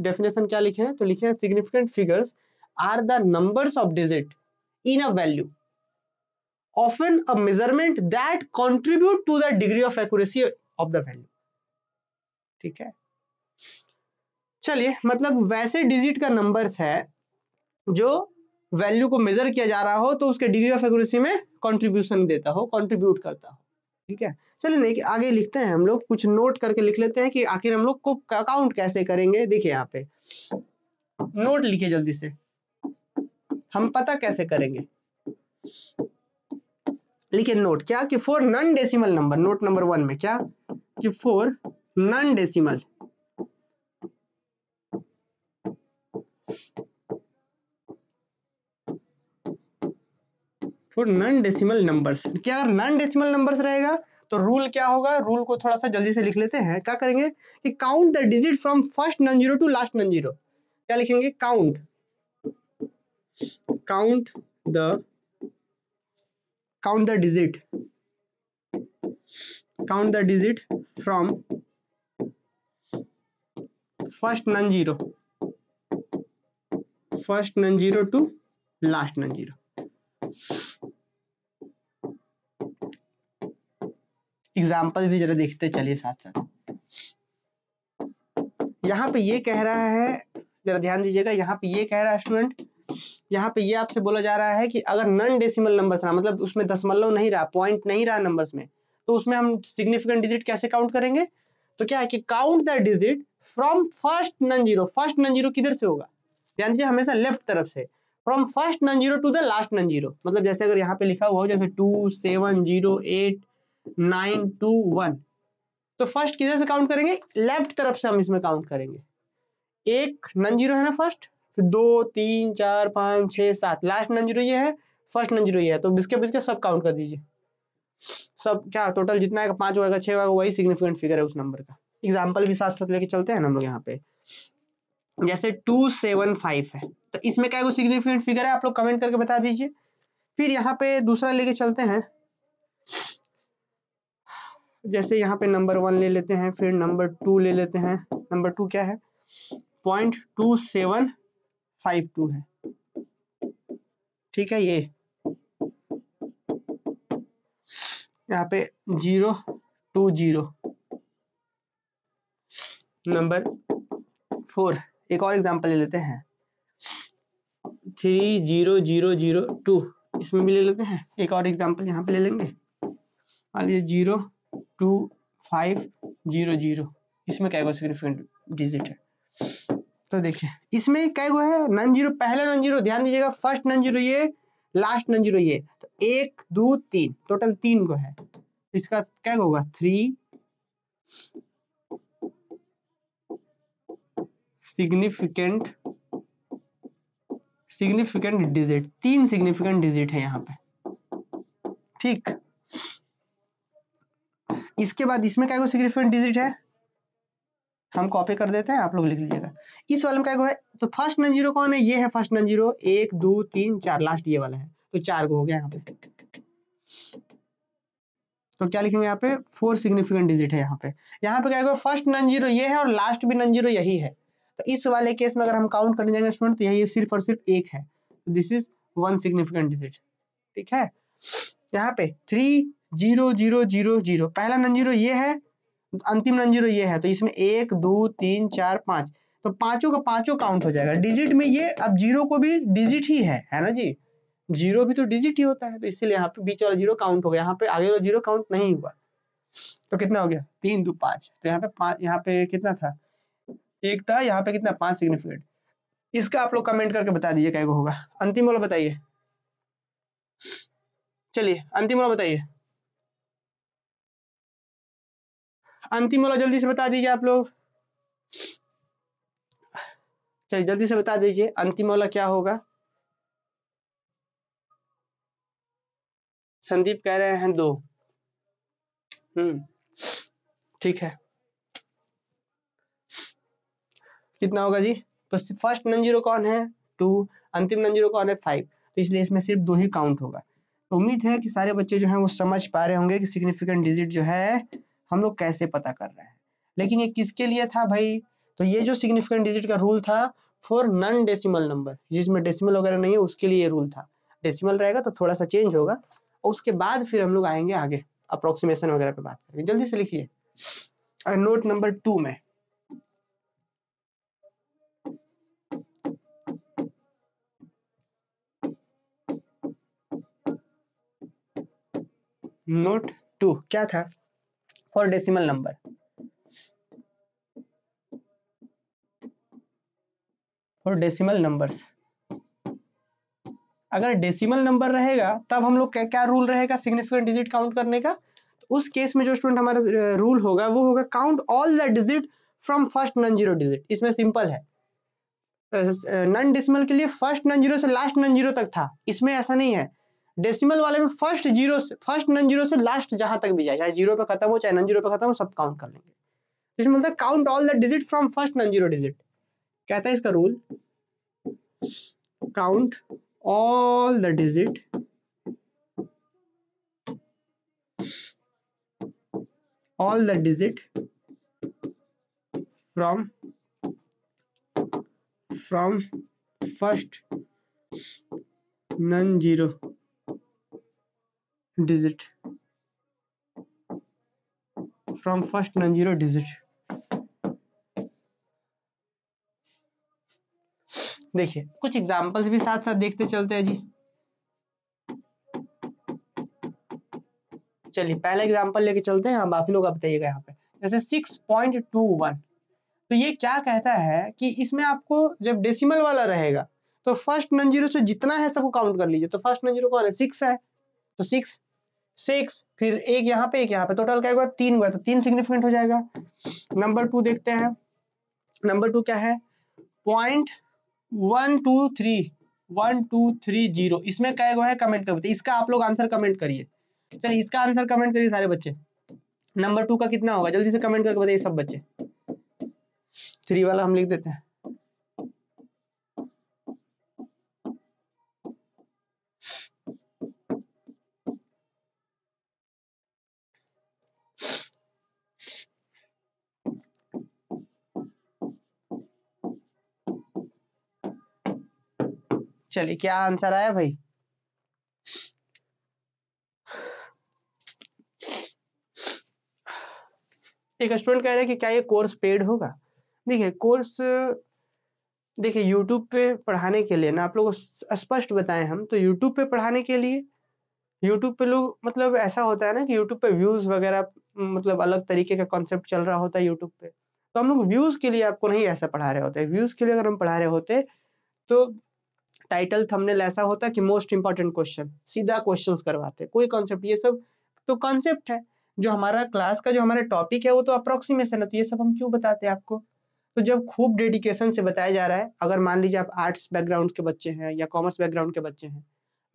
डेफिनेशन क्या लिखे हैं तो लिखे हैं significant figures are the numbers of digit in a value of an a measurement that contribute to the degree of accuracy of the value ठीक है चलिए मतलब वैसे डिजिट का नंबर्स है जो वैल्यू को मेजर किया जा रहा हो तो उसके डिग्री ऑफ एक्यूरेसी में कॉन्ट्रीब्यूशन देता हो कॉन्ट्रीब्यूट करता हो ठीक है चलिए आगे लिखते हैं हम लोग कुछ नोट करके लिख लेते हैं कि आखिर हम लोग को अकाउंट कैसे करेंगे देखिए यहाँ पे नोट लिखिए जल्दी से हम पता कैसे करेंगे लिखिए नोट क्या कि for non decimal number note number one में क्या कि for non decimal for non decimal numbers क्या अगर नॉन डेसिमल नंबर्स रहेगा तो रूल क्या होगा रूल को थोड़ा सा जल्दी से लिख लेते हैं क्या करेंगे कि count the digit from first non zero to last non zero क्या लिखेंगे count count the count the digit count the digit from first non zero first non zero to last non zero example भी जरा देखते चलिए साथ साथ यहाँ पे ये कह रहा है जरा ध्यान दीजिएगा यहाँ पे ये कह रहा है स्टूडेंट यहाँ पे ये आपसे बोला जा रहा है कि अगर नॉन डेसिमल नंबर्स रहा मतलब उसमें दसमलव नहीं रहा पॉइंट नहीं रहा नंबर्स में तो उसमें हम सिग्निफिकेंट डिजिट कैसे काउंट करेंगे तो क्या है कि count the digit from first non zero first non zero किधर से होगा ध्यान दीजिए हमेशा लेफ्ट तरफ से from first non zero to the last non zero मतलब जैसे अगर यहाँ पे लिखा हुआ हो जैसे two seven zero eight nine two one तो फर्स्ट किधर से काउंट करेंगे लेफ्ट तरफ से हम इसमें काउंट करेंगे एक नन जीरो है ना फर्स्ट फिर दो तीन चार पाँच छः सात लास्ट नन जीरो ये है फर्स्ट नन जीरो ये है तो बिस्के बिस्के सब काउंट कर दीजिए सब क्या टोटल जितना है पाँच होगा छः होगा वही सिग्निफिकेंट फिगर है उस नंबर का एग्जाम्पल भी साथ साथ लेके चलते हैं हम लोग यहाँ पे जैसे टू सेवन फाइव है तो इसमें क्या सिग्निफिकेंट फिगर है आप लोग कमेंट करके बता दीजिए फिर यहाँ पे दूसरा लेके चलते हैं जैसे यहाँ पे नंबर वन ले लेते हैं फिर नंबर टू ले लेते हैं नंबर टू क्या है point two seven five two है ठीक है ये यहाँ पे zero two zero number four एक और एग्जांपल ले लेते हैं three zero zero zero two इसमें भी ले लेते हैं एक और एग्जांपल यहाँ पे ले लेंगे मान लीजिए zero two five zero zero इसमें कैगो सिग्निफिकेंट डिजिट है तो देखिए इसमें कैगो है नन जीरो पहला नन जीरो ध्यान दीजिएगा फर्स्ट नन जीरो ये लास्ट नन जीरो ये तो एक दो तीन टोटल तीन गो है तो इसका क्या होगा थ्री सिग्निफिकेंट सिग्निफिकेंट डिजिट तीन सिग्निफिकेंट डिजिट है यहाँ पे ठीक इसके बाद इसमें क्या सिग्निफिकेंट डिजिट है हम कॉपी कर देते हैं आप लोग लिख लीजिएगा इस वाले में क्या है तो फर्स्ट नन जीरो कौन है ये है फर्स्ट नन जीरो एक दो तीन चार लास्ट ये वाला है तो चार को हो गया यहाँ पे तो क्या लिखेंगे यहाँ पे फोर सिग्निफिकेंट डिजिट है यहाँ पे यहाँ पे क्या है फर्स्ट नन जीरो ये है और लास्ट भी नन जीरो यही है तो इस वाले केस में अगर हम काउंट करने जाएंगे स्टूडेंट तो यही सिर्फ और सिर्फ एक है this is one significant digit ठीक है यहाँ पे three zero zero zero zero पहला नन जीरो ये है अंतिम नन जीरो ये है तो इसमें एक दो तीन चार पाँच तो पांचों का पांचों काउंट हो जाएगा डिजिट में ये अब जीरो को भी डिजिट ही है है ना जी जीरो भी तो डिजिट ही होता है तो इसीलिए यहाँ पे बीच वाला जीरो काउंट हो गया यहाँ पे आगे वाला जीरो काउंट नहीं हुआ तो कितना हो गया तीन दो पाँच तो यहाँ पे यहाँ पे कितना था एक था यहाँ पे कितना पाँच सिग्निफिकेंट इसका आप लोग कमेंट करके बता दीजिए कैगो होगा अंतिम वाला बताइए चलिए अंतिम वाला बताइए अंतिम वाला जल्दी से बता दीजिए आप लोग चलिए जल्दी से बता दीजिए अंतिम वाला क्या होगा संदीप कह रहे हैं दो हम्म ठीक है कितना होगा जी तो फर्स्ट नन जीरो कौन है टू अंतिम नन जीरो कौन है फाइव तो इसलिए इसमें सिर्फ दो ही काउंट होगा तो उम्मीद है कि सारे बच्चे जो हैं वो समझ पा रहे होंगे कि सिग्निफिकेंट डिजिट जो है हम लोग कैसे पता कर रहे हैं लेकिन ये किसके लिए था भाई तो ये जो सिग्निफिकेंट डिजिट का रूल था फॉर नॉन डेसिमल नंबर जिसमें डेसिमल वगैरह नहीं है उसके लिए ये रूल था डेसिमल रहेगा तो थोड़ा सा चेंज होगा और उसके बाद फिर हम लोग आएंगे आगे अप्रोक्सीमेशन वगैरह पे बात करेंगे जल्दी से लिखिए नोट नंबर टू में नोट टू क्या था for decimal number for decimal numbers अगर डेसिमल नंबर रहेगा तब हम लोग क्या क्या रूल रहेगा सिग्निफिकेंट डिजिट काउंट करने का उस केस में जो स्टूडेंट हमारा रूल होगा वो होगा count all the digit from first non zero digit इसमें सिंपल है नॉन डेसिमल के लिए फर्स्ट नॉन जीरो से लास्ट नॉन जीरो तक था इसमें ऐसा नहीं है डेसिमल वाले में फर्स्ट जीरो से फर्स्ट नन जीरो से लास्ट जहां तक भी जाए चाहे जीरो पे खत्म हो चाहे नन जीरो पे खत्म हो सब काउंट कर लेंगे तो इसमें मतलब count all the digit from first non zero digit कहता है इसका rule count all the digit all the digit from from first non zero digit from first non-zero digit देखिए कुछ एग्जांपल्स भी साथ साथ देखते चलते हैं जी चलिए पहला एग्जांपल लेके चलते हैं हम आप लोग अब बताइएगा यहाँ पे जैसे सिक्स पॉइंट टू वन तो ये क्या कहता है कि इसमें आपको जब डेसिमल वाला रहेगा तो फर्स्ट नन जीरो से जितना है सबको काउंट कर लीजिए तो फर्स्ट नन जीरो कौन है सिक्स है तो सिक्स सिक्स फिर एक यहाँ पे एक यहाँ पे टोटल क्या हुआ तीन हुआ तो तीन सिग्निफिकेंट हो जाएगा नंबर टू देखते हैं नंबर टू क्या है point one two three one two three zero इसमें क्या हुआ है कमेंट कर इसका आप लोग आंसर कमेंट करिए चलिए इसका आंसर कमेंट करिए सारे बच्चे नंबर टू का कितना होगा जल्दी से कमेंट करके बताइए सब बच्चे थ्री वाला हम लिख देते हैं चलिए क्या आंसर आया भाई एक स्टूडेंट कह रहे हैं कि क्या ये कोर्स पेड होगा देखिए कोर्स देखिए यूट्यूब पे पढ़ाने के लिए ना आप लोग स्पष्ट बताएं हम तो यूट्यूब पे पढ़ाने के लिए यूट्यूब पे लोग मतलब ऐसा होता है ना कि यूट्यूब पे व्यूज़ वगैरह मतलब अलग तरीके का कॉन्सेप्ट चल रहा होता है यूट्यूब पे तो हम लोग व्यूज़ के लिए आपको नहीं ऐसा पढ़ा रहे होते व्यूज़ के लिए अगर हम पढ़ा रहे होते तो टाइटल थंबनेल ऐसा होता है कि मोस्ट इंपॉर्टेंट क्वेश्चन सीधा क्वेश्चंस करवाते हैं कोई कॉन्सेप्ट ये सब तो कॉन्सेप्ट है जो हमारा क्लास का जो हमारा टॉपिक है वो तो अप्रोक्सीमेशन है तो ये सब हम क्यों बताते हैं आपको तो जब खूब डेडिकेशन से बताया जा रहा है अगर मान लीजिए आप आर्ट्स बैकग्राउंड के बच्चे हैं या कॉमर्स बैकग्राउंड के बच्चे हैं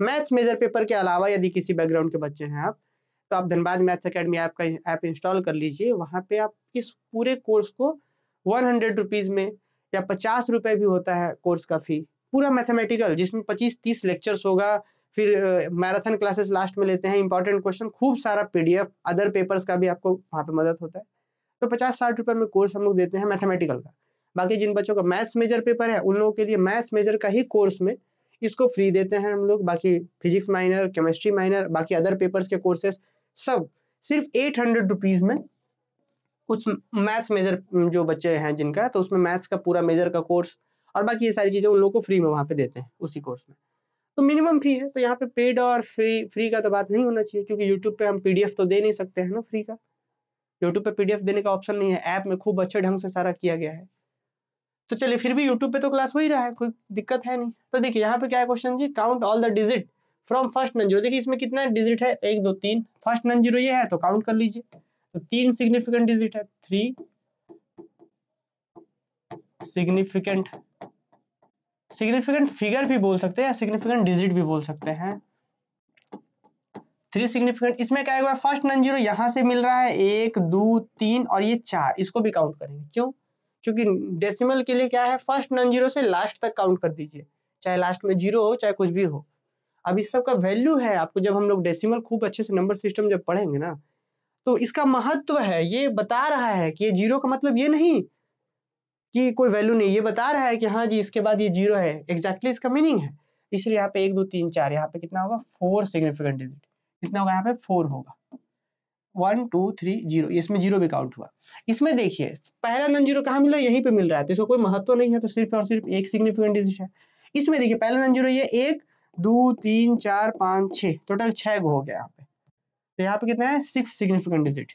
मैथ्स मेजर पेपर के अलावा यदि किसी बैकग्राउंड के बच्चे हैं आप तो आप धनबाद मैथ्स अकेडमी ऐप का ऐप इंस्टॉल कर लीजिए वहाँ पे आप इस पूरे कोर्स को वन हंड्रेड रुपीज़ में या पचास रुपये भी होता है कोर्स का फ़ी पूरा मैथमेटिकल जिसमें पच्चीस तीस लेक्चर्स होगा फिर मैराथन क्लासेस लास्ट में लेते हैं इंपॉर्टेंट क्वेश्चन खूब सारा पीडीएफ अदर पेपर्स का भी आपको वहाँ पे मदद होता है तो पचास साठ रुपये में कोर्स हम लोग देते हैं मैथमेटिकल का बाकी जिन बच्चों का मैथ्स मेजर पेपर है उन लोगों के लिए मैथ्स मेजर का ही कोर्स में इसको फ्री देते हैं हम लोग बाकी फिजिक्स माइनर केमिस्ट्री माइनर बाकी अदर पेपर्स के कोर्सेस सब सिर्फ एट हंड्रेड रुपीज़ में कुछ मैथ्स मेजर जो बच्चे हैं जिनका तो उसमें मैथ्स का पूरा मेजर का कोर्स और बाकी ये सारी चीज़ें उन लोगों को फ्री में वहाँ पे देते हैं उसी कोर्स में तो मिनिमम फी है तो यहाँ पे पेड और फ्री फ्री का तो बात नहीं होना चाहिए क्योंकि यूट्यूब पे हम पीडीएफ तो दे नहीं सकते हैं ना फ्री का यूट्यूब पे पीडीएफ देने का ऑप्शन नहीं है ऐप में खूब अच्छे ढंग से सारा किया गया है तो चलिए फिर भी यूट्यूब पे तो क्लास हो ही रहा है कोई दिक्कत है नहीं तो देखिए यहाँ पे क्या है क्वेश्चन जी count all the digit from first non zero देखिए इसमें कितना डिजिट है एक दो तीन फर्स्ट नन जीरो ये है तो काउंट कर लीजिए तो तीन सिग्निफिकेंट डिजिट है थ्री सिग्निफिकेंट सिग्निफिकेंट फिगर भी बोल सकते हैं या सिग्निफिकेंट डिजिट भी बोल सकते हैं थ्री सिग्निफिकेंट इसमें क्या हुआ फर्स्ट नॉन जीरो यहां से मिल रहा है एक दो तीन और ये चार इसको भी काउंट करेंगे क्यों क्योंकि डेसिमल के लिए क्या है फर्स्ट नॉन जीरो से लास्ट तक काउंट कर दीजिए चाहे लास्ट में जीरो हो चाहे कुछ भी हो अब इस सब का वैल्यू है आपको जब हम लोग डेसिमल खूब अच्छे से नंबर सिस्टम जब पढ़ेंगे ना तो इसका महत्व है ये बता रहा है कि ये जीरो का मतलब ये नहीं कि कोई वैल्यू नहीं ये बता रहा है कि हाँ जी इसके बाद ये जीरो है एग्जैक्टली exactly इसका मीनिंग है इसलिए यहाँ पे एक दो तीन चार यहाँ पे कितना होगा फोर सिग्निफिकेंट डिजिट कितना होगा यहाँ पे फोर होगा वन टू थ्री जीरो इसमें जीरो भी काउंट हुआ इसमें देखिए पहला नन जीरो कहाँ मिल रहा है यहीं पे मिल रहा है तो इसका कोई महत्व नहीं है तो सिर्फ और सिर्फ एक सिग्निफिकेंट डिजिट है इसमें देखिए पहला नन जीरो ये एक दो तीन चार पाँच छः टोटल छः गो हो गया यहाँ पे तो यहाँ पे कितना है सिक्स सिग्निफिकेंट डिजिट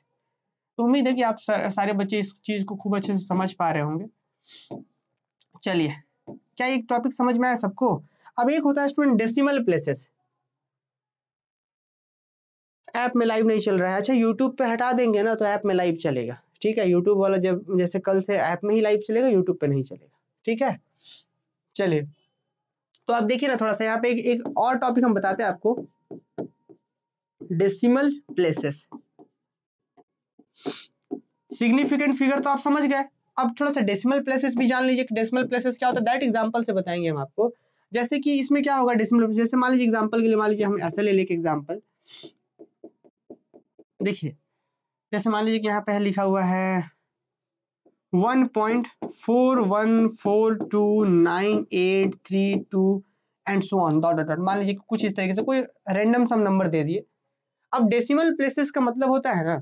तो उम्मीद है कि आप सारे बच्चे इस चीज़ को खूब अच्छे से समझ पा रहे होंगे चलिए क्या एक टॉपिक समझ में आया सबको अब एक होता है स्टूडेंट डेसिमल प्लेसेस ऐप में लाइव नहीं चल रहा है अच्छा यूट्यूब पे हटा देंगे ना तो ऐप में लाइव चलेगा ठीक है यूट्यूब वाला जब जैसे कल से ऐप में ही लाइव चलेगा यूट्यूब पे नहीं चलेगा ठीक है चलिए तो आप देखिए ना थोड़ा सा यहाँ पे एक, एक और टॉपिक हम बताते हैं आपको डेसिमल प्लेसेस सिग्निफिकेंट फिगर तो आप समझ गए अब थोड़ा सा डेसिमल प्लेसेस भी जान लीजिए कि डेसिमल प्लेसेस क्या होता है दैट एग्जाम्पल से बताएंगे हम आपको जैसे कि इसमें क्या होगा डेसिमल जैसे मान लीजिए एग्जाम्पल के लिए मान लीजिए हम ऐसे ले लेके एग्जाम्पल देखिए जैसे मान लीजिए कि यहाँ पे लिखा हुआ है one point four one four two nine eight three two and so on dot dot मान लीजिए कुछ इस तरीके से कोई रेंडम सम नंबर दे दिए अब डेसिमल प्लेसेस का मतलब होता है ना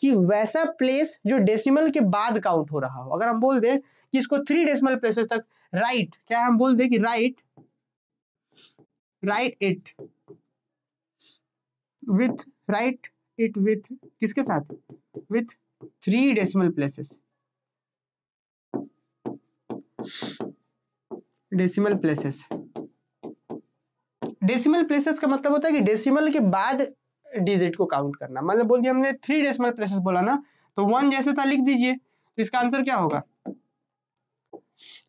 कि वैसा प्लेस जो डेसिमल के बाद काउंट हो रहा हो अगर हम बोल दें कि इसको थ्री डेसिमल प्लेसेस तक राइट क्या हम बोल दें कि write write it with write it with किसके साथ with three decimal places decimal places decimal places का मतलब होता है कि डेसिमल के बाद डिजिट को काउंट करना मतलब बोल दिया हमने थ्री डेसिमल प्लेसेस बोला ना तो वन जैसे था लिख दीजिए तो इसका आंसर क्या होगा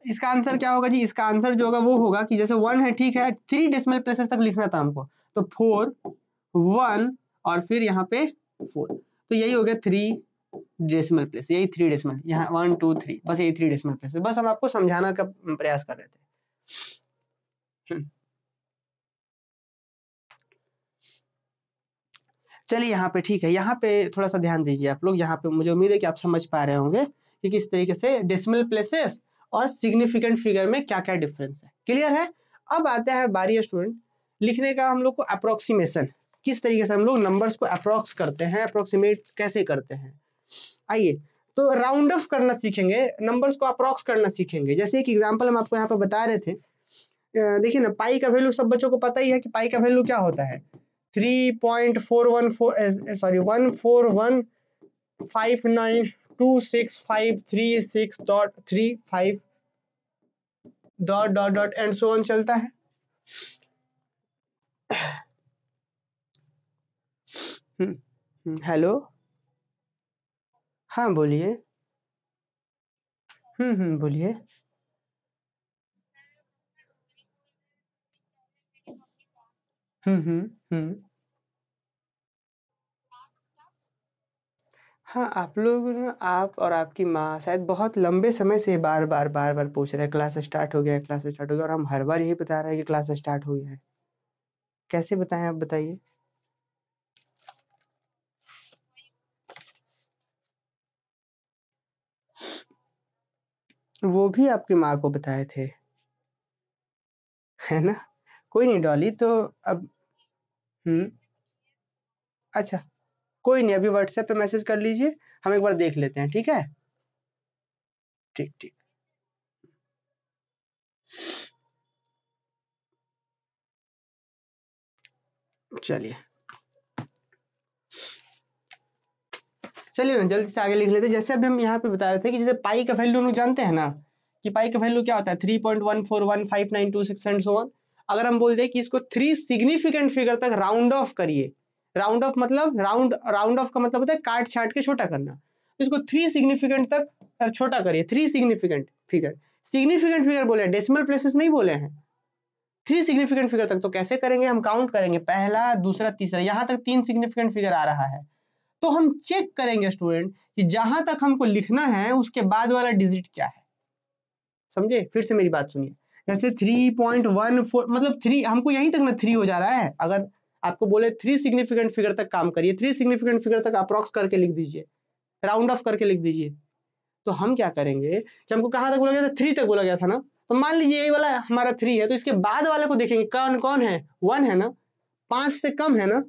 इसका आंसर क्या होगा जी इसका आंसर जो होगा वो होगा कि जैसे वन है ठीक है थ्री डेसिमल प्लेसेस तक लिखना था हमको तो फोर वन और फिर यहाँ पे फोर तो यही हो गया थ्री डेसिमल प्लेस यही थ्री डेसिमल यहाँ वन टू थ्री बस यही थ्री डेसिमल प्लेस बस हम आपको समझाना का प्रयास कर रहे थे चलिए यहाँ पे ठीक है यहाँ पे थोड़ा सा ध्यान दीजिए आप लोग यहाँ पे मुझे उम्मीद है कि आप समझ पा रहे होंगे कि किस तरीके से डेसिमल प्लेसेस और सिग्निफिकेंट फिगर में क्या क्या डिफरेंस है क्लियर है अब आता है बारी स्टूडेंट लिखने का हम लोग को अप्रोक्सीमेशन किस तरीके से हम लोग नंबर्स को अप्रोक्स करते हैं अप्रोक्सीमेट कैसे करते हैं आइए तो राउंड ऑफ करना सीखेंगे नंबर्स को अप्रोक्स करना सीखेंगे जैसे एक एग्जाम्पल हम आपको यहाँ पर बता रहे थे देखिए ना पाई का वैल्यू सब बच्चों को पता ही है कि पाई का वैल्यू क्या होता है three point four one four sorry one four one five nine two six five three six dot three five dot dot dot and so on चलता है हेलो हम्म, हम्म, हाँ बोलिए हम्म हम्म बोलिए हम्म हम्म हम्म हाँ, आप लोग ना आप और आपकी माँ शायद बहुत लंबे समय से बार-बार, बार-बार पूछ रहे हैं क्लास स्टार्ट हो गया है, क्लास स्टार्ट हो गया और हम हर बार यही बता रहे हैं कि क्लास स्टार्ट हो गया है। कैसे बताएं आप बताइए? वो भी आपकी माँ को बताए थे। है ना? कोई नहीं डॉली तो अब हम्म अच्छा। कोई नहीं अभी व्हाट्सएप पे मैसेज कर लीजिए हम एक बार देख लेते हैं ठीक है ठीक ठीक चलिए चलिए ना जल्दी से आगे लिख लेते हैं जैसे अभी हम यहाँ पे बता रहे थे कि जैसे पाई का वैल्यू हम जानते हैं ना कि पाई का वैल्यू क्या होता है three point one four one five nine two six and so one अगर हम बोल दें कि इसको थ्री सिग्निफिकेंट फिगर तक राउंड ऑफ करिए राउंड ऑफ मतलब राउंड राउंड ऑफ का मतलब होता है काट छाट के छोटा करना तो इसको थ्री सिग्निफिकेंट तक छोटा करिए three significant figure significant figure बोले हैं डेसिमल प्लेसेस नहीं बोले हैं थ्री सिग्निफिकेंट फिगर तक तो कैसे करेंगे हम काउंट करेंगे पहला दूसरा तीसरा यहाँ तक तीन सिग्निफिकेंट फिगर आ रहा है तो हम चेक करेंगे स्टूडेंट कि जहां तक हमको लिखना है उसके बाद वाला डिजिट क्या है समझे फिर से मेरी बात सुनिए जैसे थ्री पॉइंट वन फोर मतलब थ्री हमको यहीं तक ना थ्री हो जा रहा है अगर आपको बोले थ्री सिग्निफिकेंट फिगर तक काम करिए थ्री सिग्निफिकेंट फिगर तक अप्रॉक्स करके लिख दीजिए राउंड ऑफ करके लिख दीजिए तो हम क्या करेंगे कि हमको कहाँ तक बोला गया था थ्री तक बोला गया था ना तो मान लीजिए यही वाला हमारा थ्री है तो इसके बाद वाले को देखेंगे कौन कौन है वन है ना पांच से कम है ना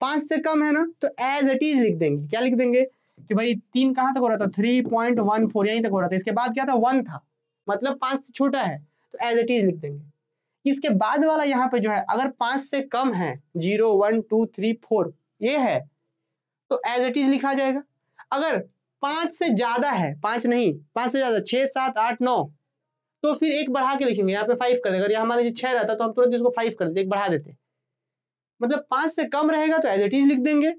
पांच से कम है ना तो एज इट इज लिख देंगे क्या लिख देंगे कि भाई तीन कहाँ तक हो रहा था थ्री पॉइंट वन फोर यहीं तक हो रहा था इसके बाद क्या था वन था मतलब पांच से छोटा है तो एज इट इज लिख देंगे इसके बाद वाला यहाँ पे जो है अगर पांच से कम है zero one two three four ये है तो एज इट इज लिखा जाएगा अगर पांच से ज्यादा है पांच नहीं पांच से ज्यादा छह सात आठ नौ तो फिर एक बढ़ा के लिखेंगे यहाँ पे फाइव कर देगा अगर यहाँ मान लीजिए छह रहता तो हम तुरंत इसको फाइव कर देते बढ़ा देते मतलब पांच से कम रहेगा तो एज इट इज लिख देंगे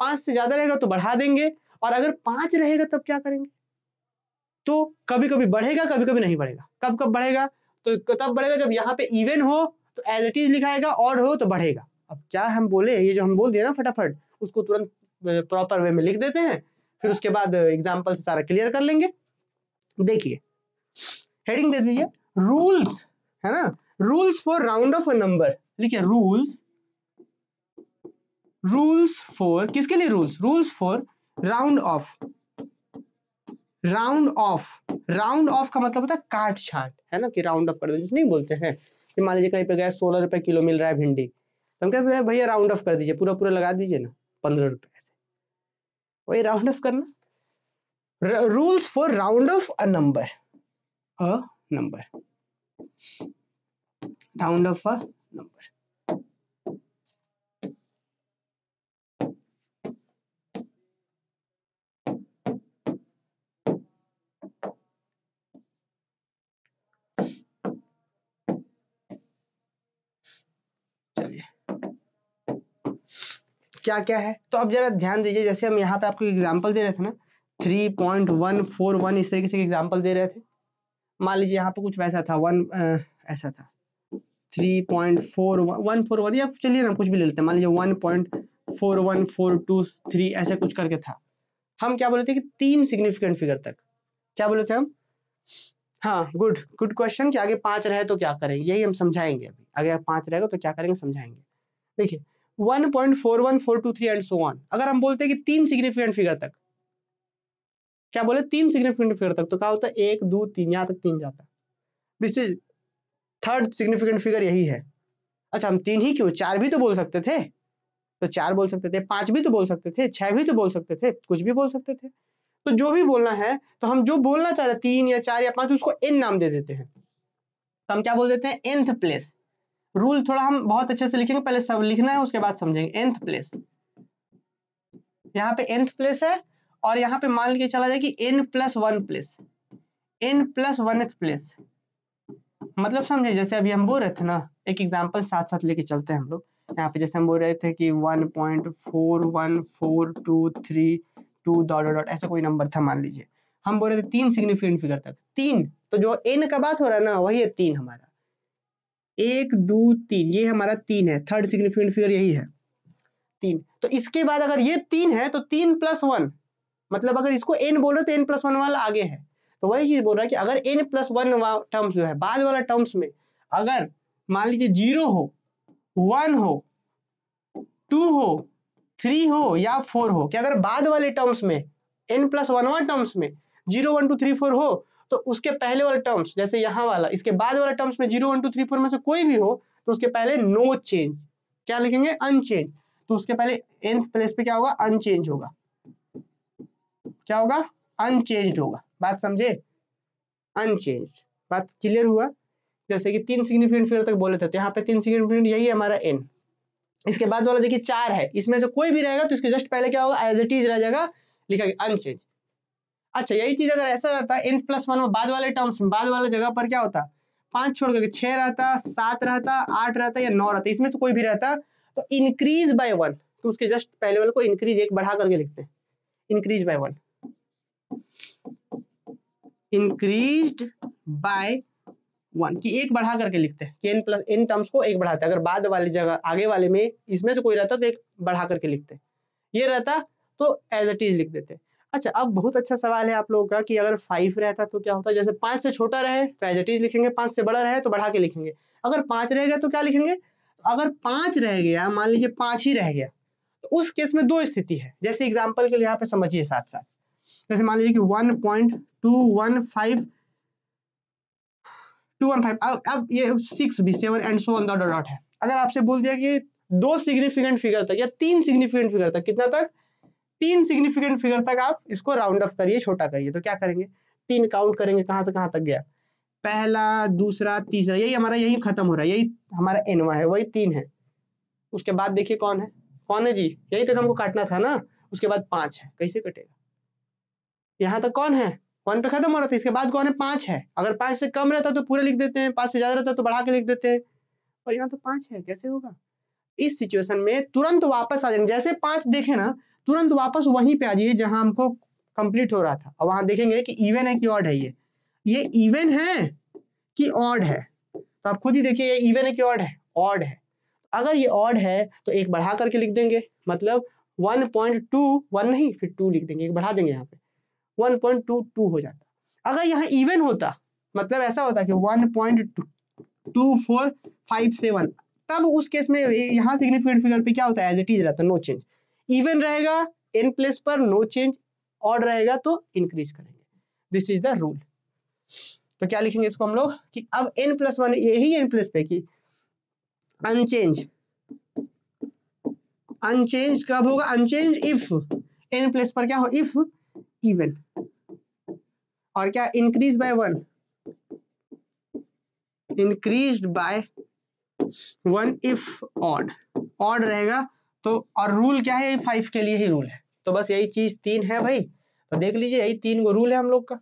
पांच से ज्यादा रहेगा तो बढ़ा देंगे और अगर पांच रहेगा तब क्या करेंगे तो कभी कभी बढ़ेगा कभी कभी नहीं बढ़ेगा कब कब बढ़ेगा तो, तो तब बढ़ेगा जब यहाँ पे इवन हो तो एज इट इज लिखाएगा और हो तो बढ़ेगा अब क्या हम बोले ये जो हम बोल दिया ना फटाफट उसको तुरंत प्रॉपर वे में लिख देते हैं फिर उसके बाद एग्जाम्पल सारा क्लियर कर लेंगे देखिए हेडिंग दे दीजिए रूल्स है ना rules for round off a number लिखिए रूल्स रूल्स फॉर किसके लिए rules rules for round off round off round off का मतलब होता है काट छाट है ना कि राउंड ऑफ कर दो जिसे नहीं बोलते हैं कि मान लीजिए कहीं पे गए सोलह रुपए किलो मिल रहा है भिंडी तो हम कहते भैया राउंड ऑफ कर दीजिए पूरा पूरा लगा दीजिए ना पंद्रह रुपए ऐसे वही राउंड ऑफ करना rules for round off a number a number round off a number क्या क्या है तो आप जरा ध्यान दीजिए जैसे हम यहाँ पे आपको एग्जाम्पल दे रहे थे ना three point one four one इस तरीके से एग्जाम्पल दे रहे थे मान लीजिए यहाँ पे कुछ वैसा था वन ऐसा था three point four one one four one या चलिए ना कुछ भी ले लेते हैं मान लीजिए one point four one four two three ऐसे कुछ करके था हम क्या बोलते थे कि तीन सिग्निफिकेंट फिगर तक क्या बोले थे हम हाँ गुड गुड क्वेश्चन कि आगे पांच रहे तो क्या करेंगे यही हम समझाएंगे अभी अगर पांच रहेगा तो क्या करेंगे समझाएंगे देखिए 1.41423 एंड सो ऑन अगर हम बोलते हैं कि तीन सिग्निफिकेंट फिगर तक क्या बोले तीन सिग्निफिकेंट फिगर तक तो क्या होता है एक दो तीन यहां तक तीन जाता है this is third significant figure यही है अच्छा हम तीन ही क्यों चार भी तो बोल सकते थे तो चार बोल सकते थे पांच भी तो बोल सकते थे छह भी तो बोल सकते थे कुछ भी बोल सकते थे तो जो भी बोलना है तो हम जो बोलना चाह रहे तीन या चार या पांच उसको एन नाम दे देते हैं तो हम क्या बोल देते हैं एंथ प्लेस रूल थोड़ा हम बहुत अच्छे से लिखेंगे पहले सब लिखना है उसके बाद समझेंगे एंथ प्लेस यहाँ पे एंथ प्लेस है और यहाँ पे मान के चला जाए कि N plus one place N plus one th place मतलब समझे जैसे अभी हम बोल रहे थे ना एक एग्जाम्पल साथ साथ लेके चलते हैं हम लोग यहाँ पे जैसे हम बोल रहे थे कि one point four one four two three two dot dot ऐसा कोई नंबर था मान लीजिए हम बोल रहे थे तीन सिग्निफिकेंट फिगर तक तीन तो जो एन का बात हो रहा है ना वही है तीन हमारा एक दो तीन ये हमारा तीन है थर्ड सिग्निफिकेंट फिगर यही है तीन तो इसके बाद अगर ये तीन है तो तीन प्लस वन मतलब अगर इसको एन बोलो तो एन प्लस वन वाला आगे है तो वही चीज बोल रहा है कि अगर एन प्लस वन टर्म्स जो है बाद वाला टर्म्स में अगर मान लीजिए जीरो हो वन हो टू हो थ्री हो या फोर हो कि अगर बाद वाले टर्म्स में N plus one one terms में zero one two three four हो तो उसके पहले वाले टर्म्स जैसे यहाँ वाला इसके बाद वाले टर्म्स में zero one two three four में से कोई भी हो तो उसके पहले नो चेंज क्या लिखेंगे अनचेंज तो उसके पहले एंथ प्लेस पे क्या होगा अनचेंज होगा क्या होगा अनचेंज होगा बात समझे अनचेंज बात क्लियर हुआ जैसे कि तीन सिग्निफिकेंट फिगर तक बोले थे तो यहाँ पे तीन सिग्निफिकेंट यही है हमारा एन इसके बाद वाला देखिए चार है इसमें से कोई भी रहेगा तो इसके जस्ट पहले क्या होगा एज इट इज रह जाएगा लिखा गया अनचेंज अच्छा यही चीज अगर ऐसा रहता एन प्लस वन में बाद वाले टर्म्स में बाद वाले जगह पर क्या होता पांच छोड़ करके छह रहता सात रहता आठ रहता या नौ रहता इसमें से कोई भी रहता तो इंक्रीज बाय वन तो उसके जस्ट पहले वाले को इंक्रीज एक बढ़ा करके लिखते हैं increase by one increase by one की एक बढ़ा करके लिखते हैं कि एन प्लस एन टर्म्स को एक बढ़ाते हैं अगर बाद वाली जगह आगे वाले में इसमें से कोई रहता तो एक बढ़ा करके लिखते हैं ये रहता तो एज इट इज लिख देते हैं अच्छा अब बहुत अच्छा सवाल है आप लोगों का कि अगर फाइव रहता तो क्या होता जैसे पांच से छोटा रहे तो एज इट इज लिखेंगे पांच से बड़ा रहे तो बढ़ा के लिखेंगे अगर पांच रह गया तो क्या लिखेंगे अगर पांच रह गया मान लीजिए पांच ही रह गया तो उस केस में दो स्थिति है जैसे एग्जाम्पल के लिए यहाँ पे समझिए साथ साथ जैसे मान लीजिए कि one point two one five two one five अब ये सिक्स भी seven and so on dot dot है अगर आपसे बोल दिया कि दो सिग्निफिकेंट फिगर तक या तीन सिग्निफिकेंट फिगर तक कितना तक तीन सिग्निफिकेंट फिगर तक आप इसको राउंड ऑफ करिए छोटा करिए तो क्या करेंगे तीन काउंट करेंगे कहाँ से कहाँ तक गया पहला दूसरा तीसरा यही हमारा यही खत्म हो रहा है यही हमारा एनवा है वही तीन है उसके बाद देखिए कौन है कौन है जी यही तक तो हमको काटना था ना उसके बाद पांच है कैसे कटेगा यहाँ तक कौन है वन पे खत्म हो रहा था इसके बाद कौन है पांच है अगर पांच से कम रहता तो पूरा लिख देते हैं पांच से ज़्यादा रहता तो बढ़ा के लिख देते हैं और यहाँ तो पांच है कैसे होगा इस सिचुएशन में तुरंत वापस आ जाएंगे जैसे पांच देखे ना तुरंत वापस वहीं पे आ जाइए जहां हमको कंप्लीट हो रहा था और वहां देखेंगे कि इवन है कि ऑड है ये ये इवन है कि ऑड है तो आप खुद ही देखिए ये इवन है कि ऑड है ऑड है अगर ये ऑड है तो एक बढ़ा करके लिख देंगे मतलब वन पॉइंट टू वन नहीं फिर टू लिख देंगे एक बढ़ा देंगे यहाँ पे वन पॉइंट टू टू हो जाता अगर यहाँ इवन होता मतलब ऐसा होता कि one point two two four five seven तब उस केस में हाँ यहाँ सिग्निफिकेंट फिगर पे क्या होता है एज इट इज रहता है नो चेंज इवन रहेगा एन प्लेस पर नो चेंज ऑड रहेगा तो इंक्रीज करेंगे दिस इज द रूल तो क्या लिखेंगे इसको हम लोग कि अब एन प्लस वन यही एन प्लस पे कि अनचेंज अनचेंज कब होगा अनचेंज इफ एन प्लस पर क्या हो इफ इवन और क्या increase by one increase by one if odd odd रहेगा तो और रूल क्या है फाइव के लिए ही रूल है तो बस यही चीज तीन है भाई तो देख लीजिए यही तीन को रूल है हम लोग का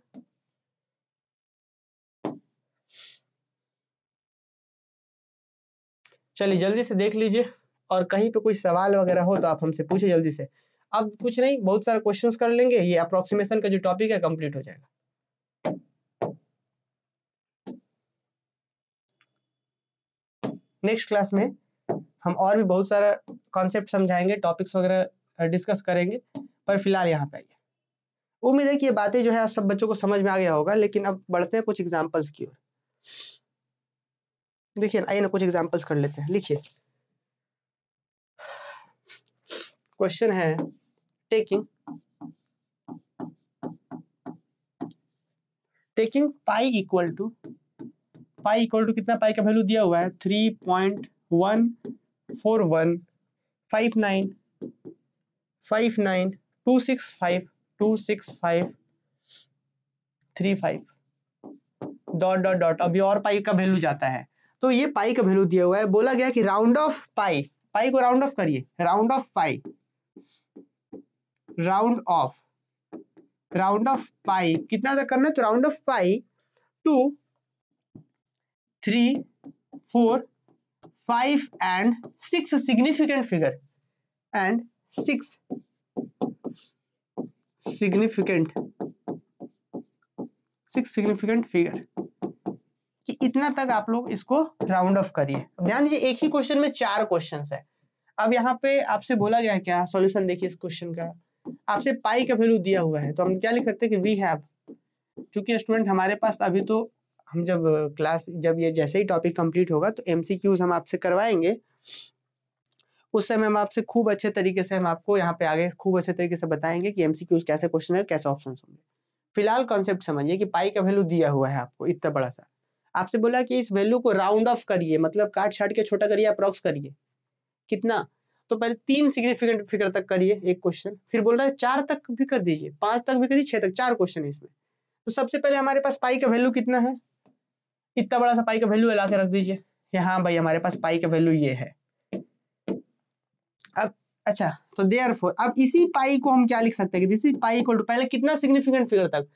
चलिए जल्दी से देख लीजिए और कहीं पे कोई सवाल वगैरह हो तो आप हमसे पूछे जल्दी से अब कुछ नहीं बहुत सारे क्वेश्चंस कर लेंगे ये अप्रोक्सीमेशन का जो टॉपिक है कंप्लीट हो जाएगा नेक्स्ट क्लास में हम और भी बहुत सारा कॉन्सेप्ट समझाएंगे टॉपिक्स वगैरह डिस्कस करेंगे पर फिलहाल यहाँ पे आइए उम्मीद है कि ये बातें जो है आप सब बच्चों को समझ में आ गया होगा लेकिन अब बढ़ते हैं कुछ एग्जाम्पल्स की ओर देखिए आइए ना कुछ एग्जाम्पल्स कर लेते हैं लिखिए क्वेश्चन है taking taking pi equal to pi equal to कितना पाई का वैल्यू दिया हुआ है three point one four one five nine five nine two six five two six five three five dot dot dot अभी और पाई का value जाता है तो ये पाई का वैल्यू दिया हुआ है बोला गया कि राउंड ऑफ पाई पाई को राउंड ऑफ करिए round off pi round off round off pi कितना तक करना है तो round off pi two three four five and six significant figure and six significant six significant figure कि इतना तक आप लोग इसको राउंड ऑफ करिए ध्यान दीजिए एक ही क्वेश्चन में चार क्वेश्चन है अब यहाँ पे आपसे बोला गया क्या सॉल्यूशन देखिए इस क्वेश्चन का आपसे पाई का वैल्यू दिया हुआ है तो हम क्या लिख सकते हैं कि वी हैव क्योंकि स्टूडेंट हमारे पास अभी तो हम जब क्लास जब ये जैसे ही टॉपिक कंप्लीट होगा तो एम हम आपसे करवाएंगे उस समय हम आपसे खूब अच्छे तरीके से हम आपको यहाँ पे आगे खूब अच्छे तरीके से बताएंगे कि एम कैसे क्वेश्चन है कैसे ऑप्शन होंगे फिलहाल कॉन्सेप्ट समझिए कि पाई का वैल्यू दिया हुआ है आपको इतना बड़ा सा आपसे बोला कि इस वैल्यू को राउंड ऑफ करिए मतलब काट छाट के छोटा करिए अप्रोक्स करिए कितना तो पहले तीन सिग्निफिकेंट फिगर तक करिए एक क्वेश्चन फिर बोल रहा है चार तक भी कर दीजिए पांच तक भी करिए छह तक चार क्वेश्चन है इसमें तो सबसे पहले हमारे पास पाई का वैल्यू कितना है इतना बड़ा सा पाई का वैल्यू ला के रख दीजिए हाँ भाई हमारे पास पाई का वैल्यू ये है अब अच्छा तो देयर फोर अब इसी पाई को हम क्या लिख सकते हैं कि पाई इक्वल टू पहले कितना सिग्निफिकेंट फिगर तक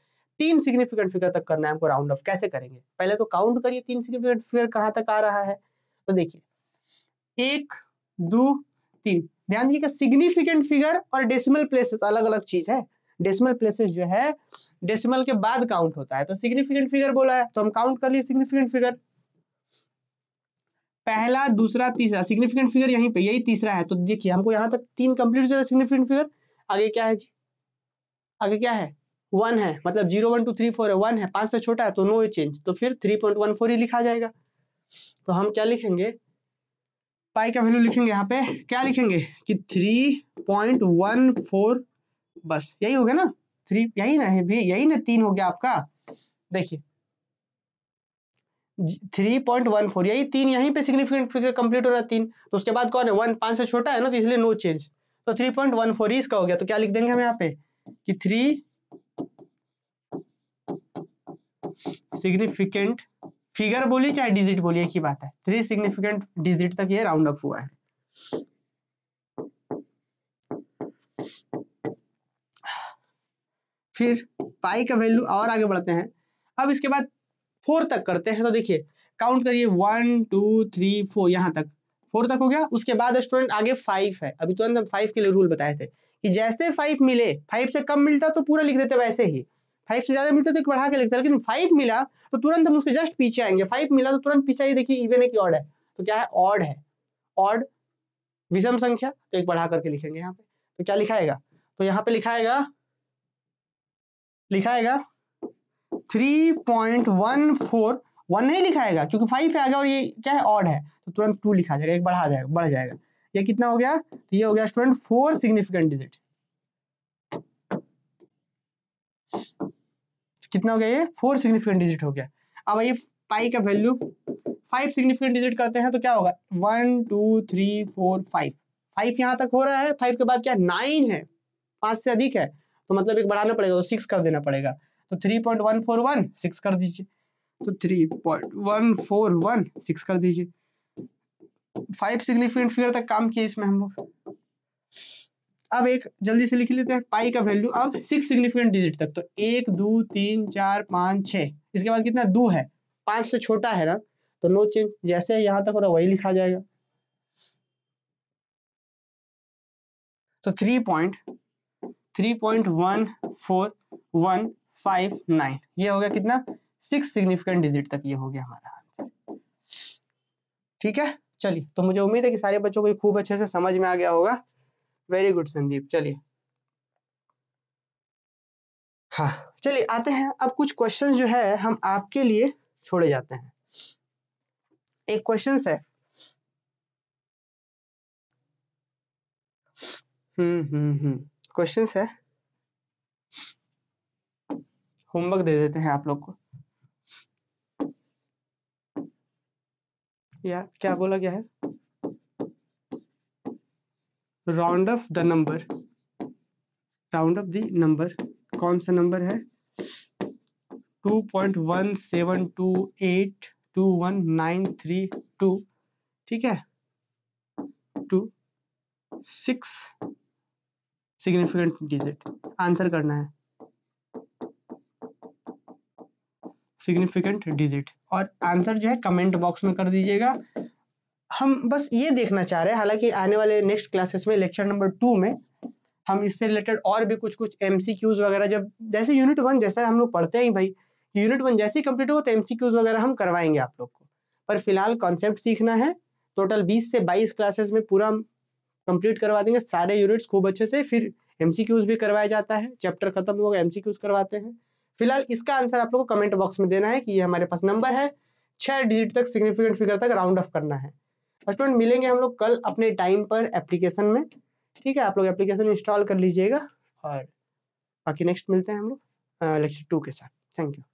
तीन सिग्निफिकेंट फिगर तक करना है हमको राउंड ऑफ कैसे करेंगे पहले तो काउंट करिए तीन सिग्निफिकेंट फिगर कहाँ तक आ रहा है तो देखिए एक दो तीन ध्यान दीजिएगा सिग्निफिकेंट फिगर और डेसिमल प्लेसेस अलग अलग चीज है डेसिमल प्लेसेस जो है डेसिमल के बाद काउंट होता है तो सिग्निफिकेंट फिगर बोला है तो हम काउंट कर लिए सिग्निफिकेंट फिगर पहला दूसरा तीसरा सिग्निफिकेंट फिगर यहीं पे यही तीसरा है तो देखिए हमको यहाँ तक तीन कंप्लीट हो सिग्निफिकेंट फिगर आगे क्या है जी आगे क्या है वन है मतलब zero one two three four है वन है पांच से छोटा है तो नो चेंज तो फिर थ्री पॉइंट वन फोर ही लिखा जाएगा तो हम क्या लिखेंगे पाई का वैल्यू लिखेंगे यहाँ पे क्या लिखेंगे कि थ्री पॉइंट वन फोर बस यही हो गया ना थ्री यही ना है यही ना तीन हो गया आपका देखिए थ्री पॉइंट वन फोर यही तीन यहीं पे सिग्निफिकेंट फिगर कंप्लीट हो रहा है तीन तो उसके बाद कौन है वन पांच से छोटा है ना तो इसलिए नो चेंज तो थ्री पॉइंट वन फोर इसका हो गया तो क्या लिख देंगे हम यहाँ पे कि थ्री सिग्निफिकेंट फिगर बोलिए चाहे डिजिट बोलिए की बात है थ्री सिग्निफिकेंट डिजिट तक ये राउंड अप हुआ है फिर पाई का वैल्यू और आगे बढ़ते हैं अब इसके बाद फोर तक करते हैं तो देखिए काउंट करिए वन टू थ्री फोर यहाँ तक फोर तक हो गया उसके बाद स्टूडेंट आगे फाइव है अभी तुरंत हम फाइव के लिए रूल बताए थे कि जैसे फाइव मिले फाइव से कम मिलता तो पूरा लिख देते वैसे ही फाइव से ज्यादा मिलता तो एक बढ़ा के लिखते लेकिन फाइव मिला तो तुरंत हम उसके जस्ट पीछे आएंगे फाइव मिला तो तुरंत पीछे ही देखिए इवन एक ऑड है तो क्या है ऑड है ऑड विषम संख्या तो एक बढ़ा करके लिखेंगे यहाँ पे तो क्या लिखाएगा तो यहाँ पे लिखाएगा लिखाएगा three point one four one नहीं लिखाएगा क्योंकि फाइव आ गया और ये क्या है ऑड है तो तुरंत टू लिखा जाएगा एक बढ़ा जाएगा बढ़ जाएगा ये कितना हो गया तो ये हो गया स्टूडेंट फोर सिग्निफिकेंट डिजिट कितना हो गया ये फोर सिग्निफिकेंट डिजिट हो गया अब ये पाई का वैल्यू फाइव सिग्निफिकेंट डिजिट करते हैं तो क्या होगा one two three four five five यहां तक हो रहा है फाइव के बाद क्या नाइन है पांच से अधिक है तो मतलब एक बढ़ाना पड़ेगा तो सिक्स कर देना पड़ेगा तो three point one four one six कर दीजिए तो three point one four one six कर दीजिए फाइव सिग्निफिकेंट फिगर तक काम किए इसमें हम लोग अब एक जल्दी से लिख लेते हैं पाई का वैल्यू अब सिक्स सिग्निफिकेंट डिजिट तक तो एक दो तीन चार पाँच छः इसके बाद कितना दो है पाँच से छोटा है ना तो नो चेंज जैसे यहाँ तक हो रहा वही लिखा जाएगा तो three point three point one four one five nine ये हो गया कितना सिक्स सिग्निफिकेंट डिजिट तक ये हो गया हमारा आंसर ठीक है चलिए तो मुझे उम्मीद है कि सारे बच्चों को खूब अच्छे से समझ में आ गया होगा वेरी गुड संदीप चलिए हाँ चलिए आते हैं अब कुछ क्वेश्चन जो है हम आपके लिए छोड़े जाते हैं एक क्वेश्चन है हम्म हम्म हम्म क्वेश्चन है होमवर्क दे देते हैं आप लोग को या क्या बोला गया है round off the number round off the number कौन सा नंबर है two point one seven two eight two one nine three two ठीक है two six significant digit answer करना है सिग्निफिकेंट डिजिट और आंसर जो है कमेंट बॉक्स में कर दीजिएगा हम बस ये देखना चाह रहे हैं हालांकि आने वाले नेक्स्ट क्लासेस में लेक्चर नंबर टू में हम इससे रिलेटेड और भी कुछ कुछ एम वगैरह जब जैसे यूनिट वन जैसा हम लोग पढ़ते हैं भाई यूनिट वन जैसे ही कंप्लीट होगा तो एम वगैरह हम करवाएंगे आप लोग को पर फिलहाल कॉन्सेप्ट सीखना है टोटल 20 से 22 क्लासेस में पूरा कंप्लीट करवा देंगे सारे यूनिट्स खूब अच्छे से फिर एमसीक्यूज भी करवाया जाता है चैप्टर खत्म होगा एमसीक्यूज करवाते हैं फिलहाल इसका आंसर आप लोग को कमेंट बॉक्स में देना है कि ये हमारे पास नंबर है छह डिजिट तक सिग्निफिकेंट फिगर तक राउंड ऑफ करना है स्टूडेंट मिलेंगे हम लोग कल अपने टाइम पर एप्लीकेशन में ठीक है आप लोग एप्लीकेशन इंस्टॉल कर लीजिएगा और बाकी नेक्स्ट मिलते हैं हम लोग लेक्चर टू के साथ थैंक यू